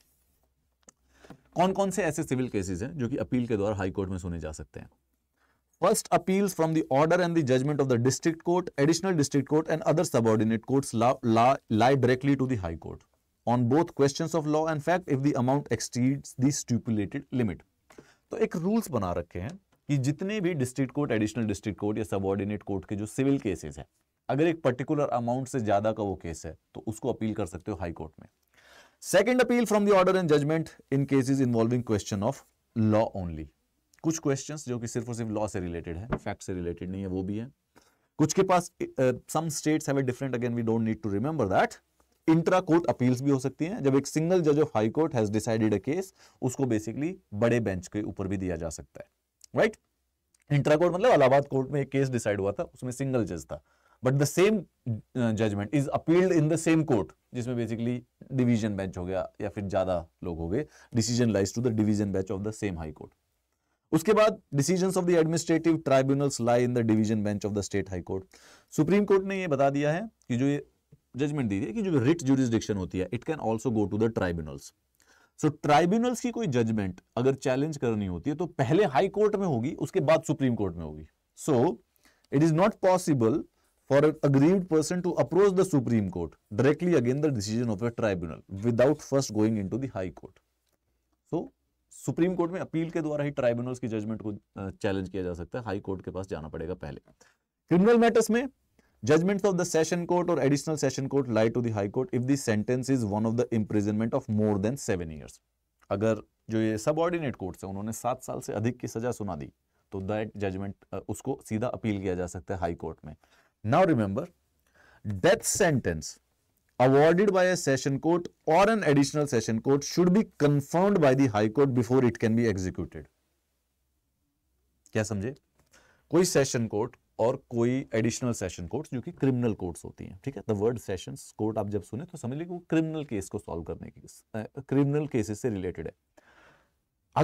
कौन कौन से ऐसे सिविल केसेस हैं जो कि अपील के द्वारा हाईकोर्ट में सुने जा सकते हैं first appeal from the order and the judgement of the district court additional district court and other subordinate court lie directly to court on both question of law and fact if the amount exceed the limit तो एक रूल्स बना रखे हैं कि जितने भी district court additional district court या सबॉर्डिनेट कोर्ट के जो सिविल केसेस है अगर एक पर्टिकुलर अमाउंट से ज्यादा का वो केस है तो उसको अपील कर सकते हो हाई कोर्ट में second appeal from the order and judgement in cases involving question of law only कुछ क्वेश्चंस जो कि सिर्फ और सिर्फ लॉ से रिलेटेड है फैक्ट से रिलेटेड नहीं है वो भी है कुछ के पास some states have different again we don't need to remember that intra court appeals भी हो सकती हैं जब एक सिंगल जज of high court has decided a case उसको बेसिकली बड़े बेंच के ऊपर भी दिया जा सकता है राइट इंट्रा कोर्ट मतलब अलाहाबाद कोर्ट में एक केस डिसाइड हुआ था उसमें सिंगल जज था but the same judgment is appealed in the same court जिसमें बेसिकली डिवीजन बेंच हो गया या फिर ज्यादा लोग हो गए decision lies to the division bench of the same high court उसके बाद decision of the administrative tribunals lie in the division bench of the state high court supreme court ने यह बता दिया है कि जो ये जजमेंट दी है कि जो रिट जुडिस्डिक्शन होती है it can also go to the tribunals so tribunals की कोई जजमेंट अगर चैलेंज करनी होती है तो पहले हाई कोर्ट में होगी उसके बाद सुप्रीम कोर्ट में होगी so it is not possible for aggrieve person to approach the supreme court directly again the decision of a tribunal without first going in to Dai court so supreme court में अपील के द्वारा ही ट्राइब्यूनल्स की जजमेंट को चैलेंज किया जा सकता है हाई कोर्ट के पास जाना पड़ेगा पहले क्रिमिनल मैटर्स में judgment of the session court और additional session court light to Dai court if the sentence is one of the imprisonment of more than seven years अगर जो ये सब ऑर्डिनेट कोर्ट है उन्होंने सात साल से अधिक की सजा सुना दी तो दैट जजमेंट उसको सीधा अपील किया जा सकता है हाई कोर्ट में now remember death sentence awarded by a session court और an additional session court should be confirmed by the high court before it can be executed क्या समझे कोई सेशन कोर्ट और कोई एडिशनल सेशन कोर्ट्स जो कि क्रिमिनल कोर्ट्स होती हैं ठीक है द वर्ड सेशंस कोर्ट आप जब सुने तो समझ लीजिए कि वो क्रिमिनल केस को सॉल्व करने की क्रिमिनल केसेस से रिलेटेड है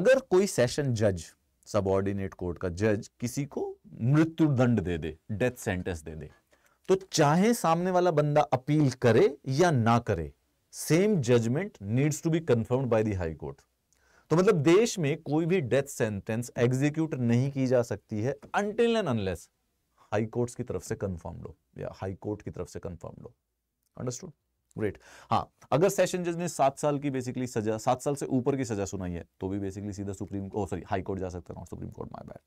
अगर कोई सेशन जज सबॉर्डिनेट कोर्ट का जज किसी को मृत्युदंड दे दे डेथ सेंटेंस दे दे तो चाहे सामने वाला बंदा अपील करे या ना करे same judgment needs to be confirmed by the high court तो मतलब देश में कोई भी डेथ सेंटेंस एग्जीक्यूट नहीं की जा सकती है until and unless high courts की तरफ से कंफर्म लो या हाई कोर्ट की तरफ से कंफर्म लो अंडरस्टूड ग्रेट हाँ अगर सेशन जज ने सात साल की बेसिकली सजा सात साल से ऊपर की सजा सुनाई है तो भी बेसिकली सीधा supreme oh sorry high court जा सकता है supreme court my bad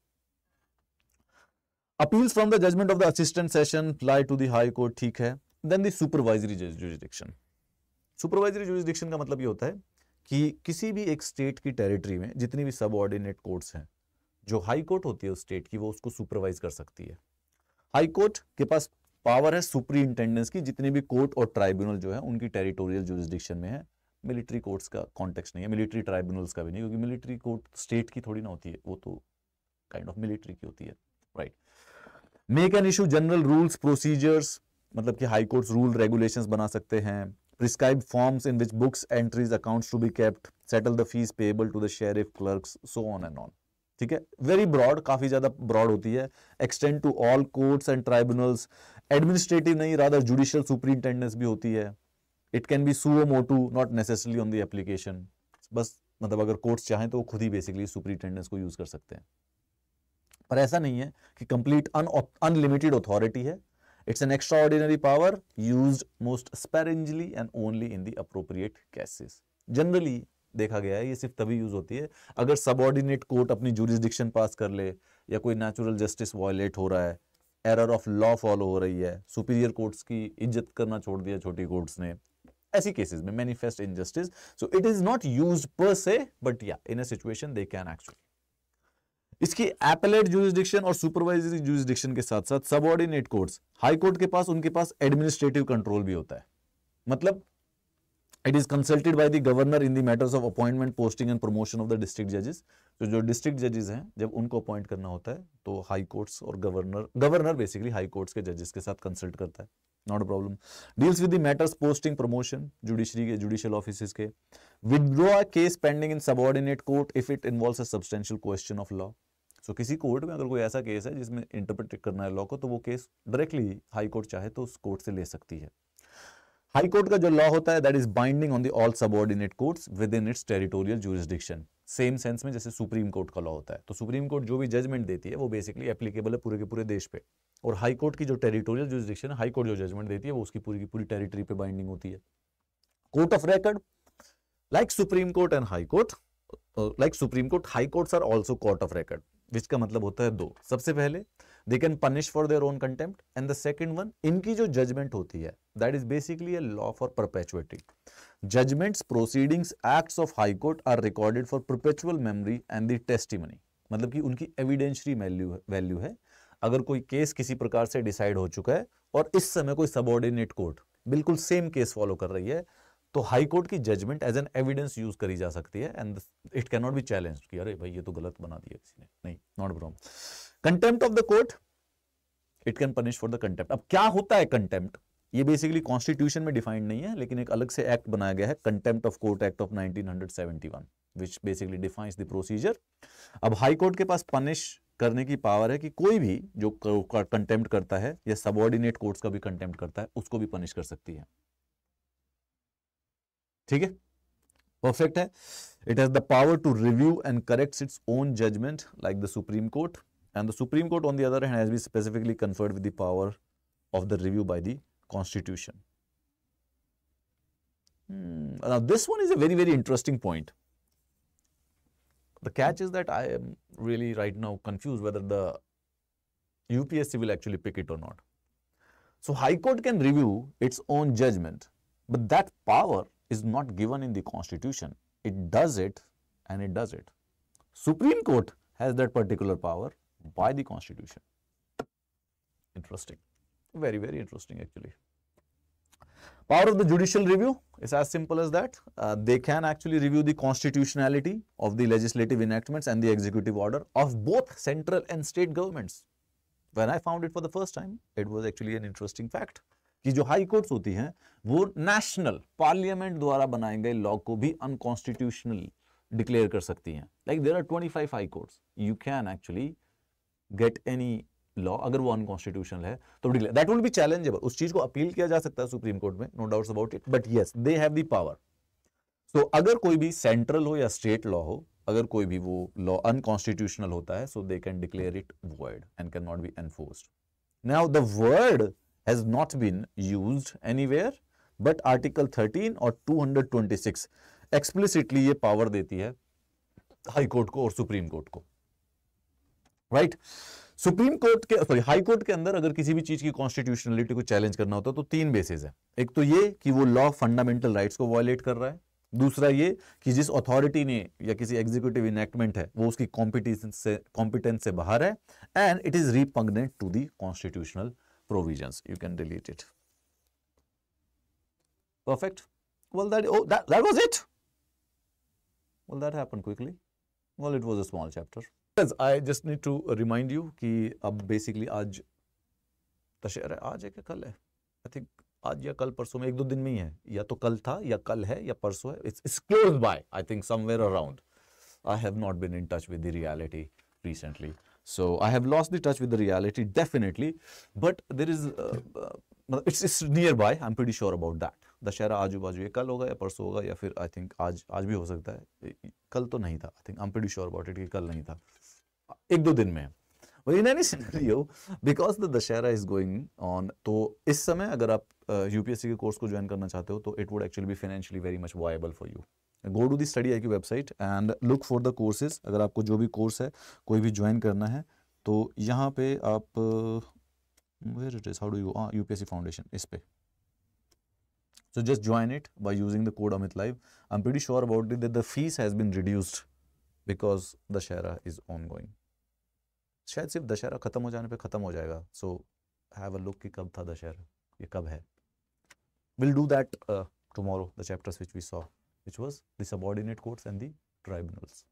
appeals from the judgement of the assistant session apply to the high court ठीक है then the supervisory jurisdiction supervisory jurisdiction का मतलब ये होता है कि किसी भी एक स्टेट की टेरिटरी में जितनी भी सब ऑर्डिनेट कोर्ट्स हैं जो हाई कोर्ट होती है उस स्टेट की वो उसको सुपरवाइज कर सकती है हाई कोर्ट के पास पावर है सुप्रीटेंडेंस की जितने भी कोर्ट और ट्राइब्यूनल जो है उनकी टेरिटोरियल जुरिस्डिक्शन में है मिलिट्री कोर्ट्स का कॉन्टेक्स्ट नहीं है मिलिट्री ट्राइब्यूनल्स का भी नहीं क्योंकि मिलिट्री कोर्ट स्टेट की थोड़ी ना होती है वो तो काइंड ऑफ मिलिट्री की होती है right make an issue general rules procedures मतलब कि हाई कोर्ट्स रूल रेगुलेशंस बना सकते हैं prescribe forms in which books entries accounts to be kept settle the fees payable to the sheriff clerks so on and on ठीक है वेरी ब्रॉड काफी ज्यादा ब्रॉड होती है extend to all courts and tribunals administrative नहीं राधर जुडिशियल सुपरिंटेंडेंस भी होती है it can be suo Motu not necessarily on the application बस मतलब अगर कोर्ट्स चाहें तो वो खुद ही बेसिकली सुप्रिंटेंडेंस को यूज कर सकते हैं पर ऐसा नहीं है कि कंप्लीट अनलिमिटेड अथॉरिटी है it's an extraordinary power use most sparingly and only in the appropriate cases generally देखा गया है ये सिर्फ तभी यूज होती है अगर सबऑर्डिनेट कोर्ट अपनी जूरिस्डिक्शन पास कर ले या कोई नेचुरल जस्टिस वॉयलेट हो रहा है एरर ऑफ लॉ फॉलो हो रही है सुपीरियर कोर्ट्स की इज्जत करना छोड़ दिया छोटी कोर्ट्स ने ऐसी केसेस में manifest injustice so it is not use per se but या in situation they can actually इसकी एपलेट जूरिस्डिक्शन और सुपरवाइजरी जूरिस्डिक्शन के साथ साथ सबऑर्डिनेट कोर्ट्स हाई कोर्ट के पास उनके पास एडमिनिस्ट्रेटिव कंट्रोल भी होता है मतलब it is consulted by the governor in the matters of appointment posting and promotion of the district जजेस तो जो डिस्ट्रिक्ट जजेस हैं जब उनको अपॉइंट करना होता है तो हाई कोर्ट्स और governor governor basically high courts के जजेस के साथ कंसल्ट करता है not a problem deals with the matters posting promotion judiciary के जुडिशियल ऑफिस के withdraw a case pending in subordinate court if it involves a substantial question of law so किसी कोर्ट में अगर कोई ऐसा केस है जिसमें इंटरप्रिट करना है लॉ को तो वो केस डायरेक्टली हाई कोर्ट चाहे तो उस कोर्ट से ले सकती है हाई कोर्ट का जो लॉ होता है that is binding on the all subordinate courts within its territorial jurisdiction same sense में जैसे सुप्रीम कोर्ट का लॉ होता है तो सुप्रीम कोर्ट जो भी जजमेंट देती है वो बेसिकली एप्लीकेबल है पूरे के पूरे देश पे और हाई कोर्ट की जो टेरिटोरियल है हाई कोर्ट जो जजमेंट देती है वो उसकी पूरी की पूरी टेरिटरी पे बाइंडिंग होती है court of record like supreme court and high court like supreme court high courts are also court of record which का मतलब होता है दो सबसे पहले they can punish for their own contempt and the second one इनकी जो जजमेंट होती है that is basically a law for perpetuity judgments proceedings acts of high court are recorded for perpetual memory and the testimony मतलब कि उनकी एविडेंशरी वैल्यू वैल्यू है अगर कोई केस किसी प्रकार से डिसाइड हो चुका है और इस समय कोई सबऑर्डिनेट कोर्ट बिल्कुल सेम केस फॉलो कर रही है तो हाई कोर्ट की judgment as an evidence use करी जा सकती है and it can not be challenge कि अरे भाई ये तो गलत बना दिया किसी ने नहीं not from contempt of the court it can punish for the contempt अब क्या होता है कंटेम्प्ट ये बेसिकली कॉन्स्टिट्यूशन में डिफाइंड नहीं है लेकिन एक अलग से एक्ट बनाया गया है contempt of court act of 1971 which basically defines the procedure अब हाई कोर्ट के पास पनिश करने की पावर है कि कोई भी जो कंटेम्प्ट करता है या सबऑर्डिनेट कोर्ट्स का भी कंटेम्प्ट करता है उसको भी पनिश कर सकती है ठीक है परफेक्ट है it has the power to review and corrects its own judgment like the supreme court And the Supreme Court, on the other hand, has been specifically conferred with the power of the review by the Constitution. Hmm. Now, this one is a very, very interesting point. The catch is that I am really right now confused whether the UPSC will actually pick it or not. So, High Court can review its own judgment, but that power is not given in the Constitution. It does it and it does it. Supreme Court has that particular power, by the constitution. Interesting, very, very interesting actually. Power of the judicial review is as simple as that. Uh, they can actually review the constitutionality of the legislative enactments and the executive order of both central and state governments. When I found it for the first time, it was actually an interesting fact. कि जो हाई कोर्ट्स होती हैं वो नेशनल पार्लियामेंट द्वारा बनाए गए लॉ को भी अनकॉन्स्टिट्यूशनल डिक्लेयर कर सकती हैं like there are 25 high courts you can actually get any law अगर वो अनकॉन्स्टिट्यूशनल है तो declare that would be challengeable उस चीज को अपील किया जा सकता है सुप्रीम कोर्ट में no doubts about it but yes they have the power तो अगर कोई भी सेंट्रल हो या स्टेट लॉ हो अगर कोई भी वो लॉ अनकॉन्स्टिट्यूशनल होता है so they can declare it word and can not be enforced now the word has not been used anywhere but article 13 और 226 एक्सप्लिसिटली ये पावर देती है हाई कोर्ट को और सुप्रीम कोर्ट को राइट सुप्रीम कोर्ट के सॉरी हाई कोर्ट के अंदर अगर किसी भी चीज की कॉन्स्टिट्यूशनलिटी को चैलेंज करना होता है तो तीन बेसिस है एक तो ये कि वो लॉ फंडामेंटल राइट्स को वायलेट कर रहा है दूसरा ये कि जिस अथॉरिटी ने या किसी एग्जीक्यूटिव इनेक्टमेंट है वो उसकी कॉम्पिटिशन से कॉम्पिटेंस से बाहर है and it is repugnant to the constitutional provision you can delete it perfect well that was it well that it well that happened quickly well it was I just need to remind you कि अब बेसिकली आज दशहरा आज है क्या कल है आई थिंक आज या कल परसों में एक दो दिन में ही है या तो कल था या कल है या परसों है it's it's close by I think somewhere around I have not been in touch with the reality recently so I have lost the touch with the reality definitely but there is मतलब it's it's nearby I am pretty sure about that Dussehra आजू बाजू ये कल होगा या परसों होगा या फिर आई थिंक आज आज भी हो सकता है कल तो नहीं था I think I am pretty sure about it कि कल नहीं था एक दो दिन में in any scenario because the Dussehra is going on तो इस समय अगर आप यूपीएससी के कोर्स को ज्वाइन करना चाहते हो तो it would actually be financially very much viable for you go to the study IQ की website and look for the courses अगर आपको जो भी कोर्स है कोई भी ज्वाइन करना है तो यहाँ पे आप where it is how do you हाँ यूपीएससी फाउंडेशन इस पे so just join it by using the code Amit live I am sure sure about that the fees has been reduced because Dussehra is ongoing शायद सिर्फ दशहरा ख़त्म हो जाने पर ख़त्म हो जाएगा सो हैव अ लुक कि कब था दशहरा ये कब है will do that tomorrow the chapters which we saw which was the subordinate courts and the tribunals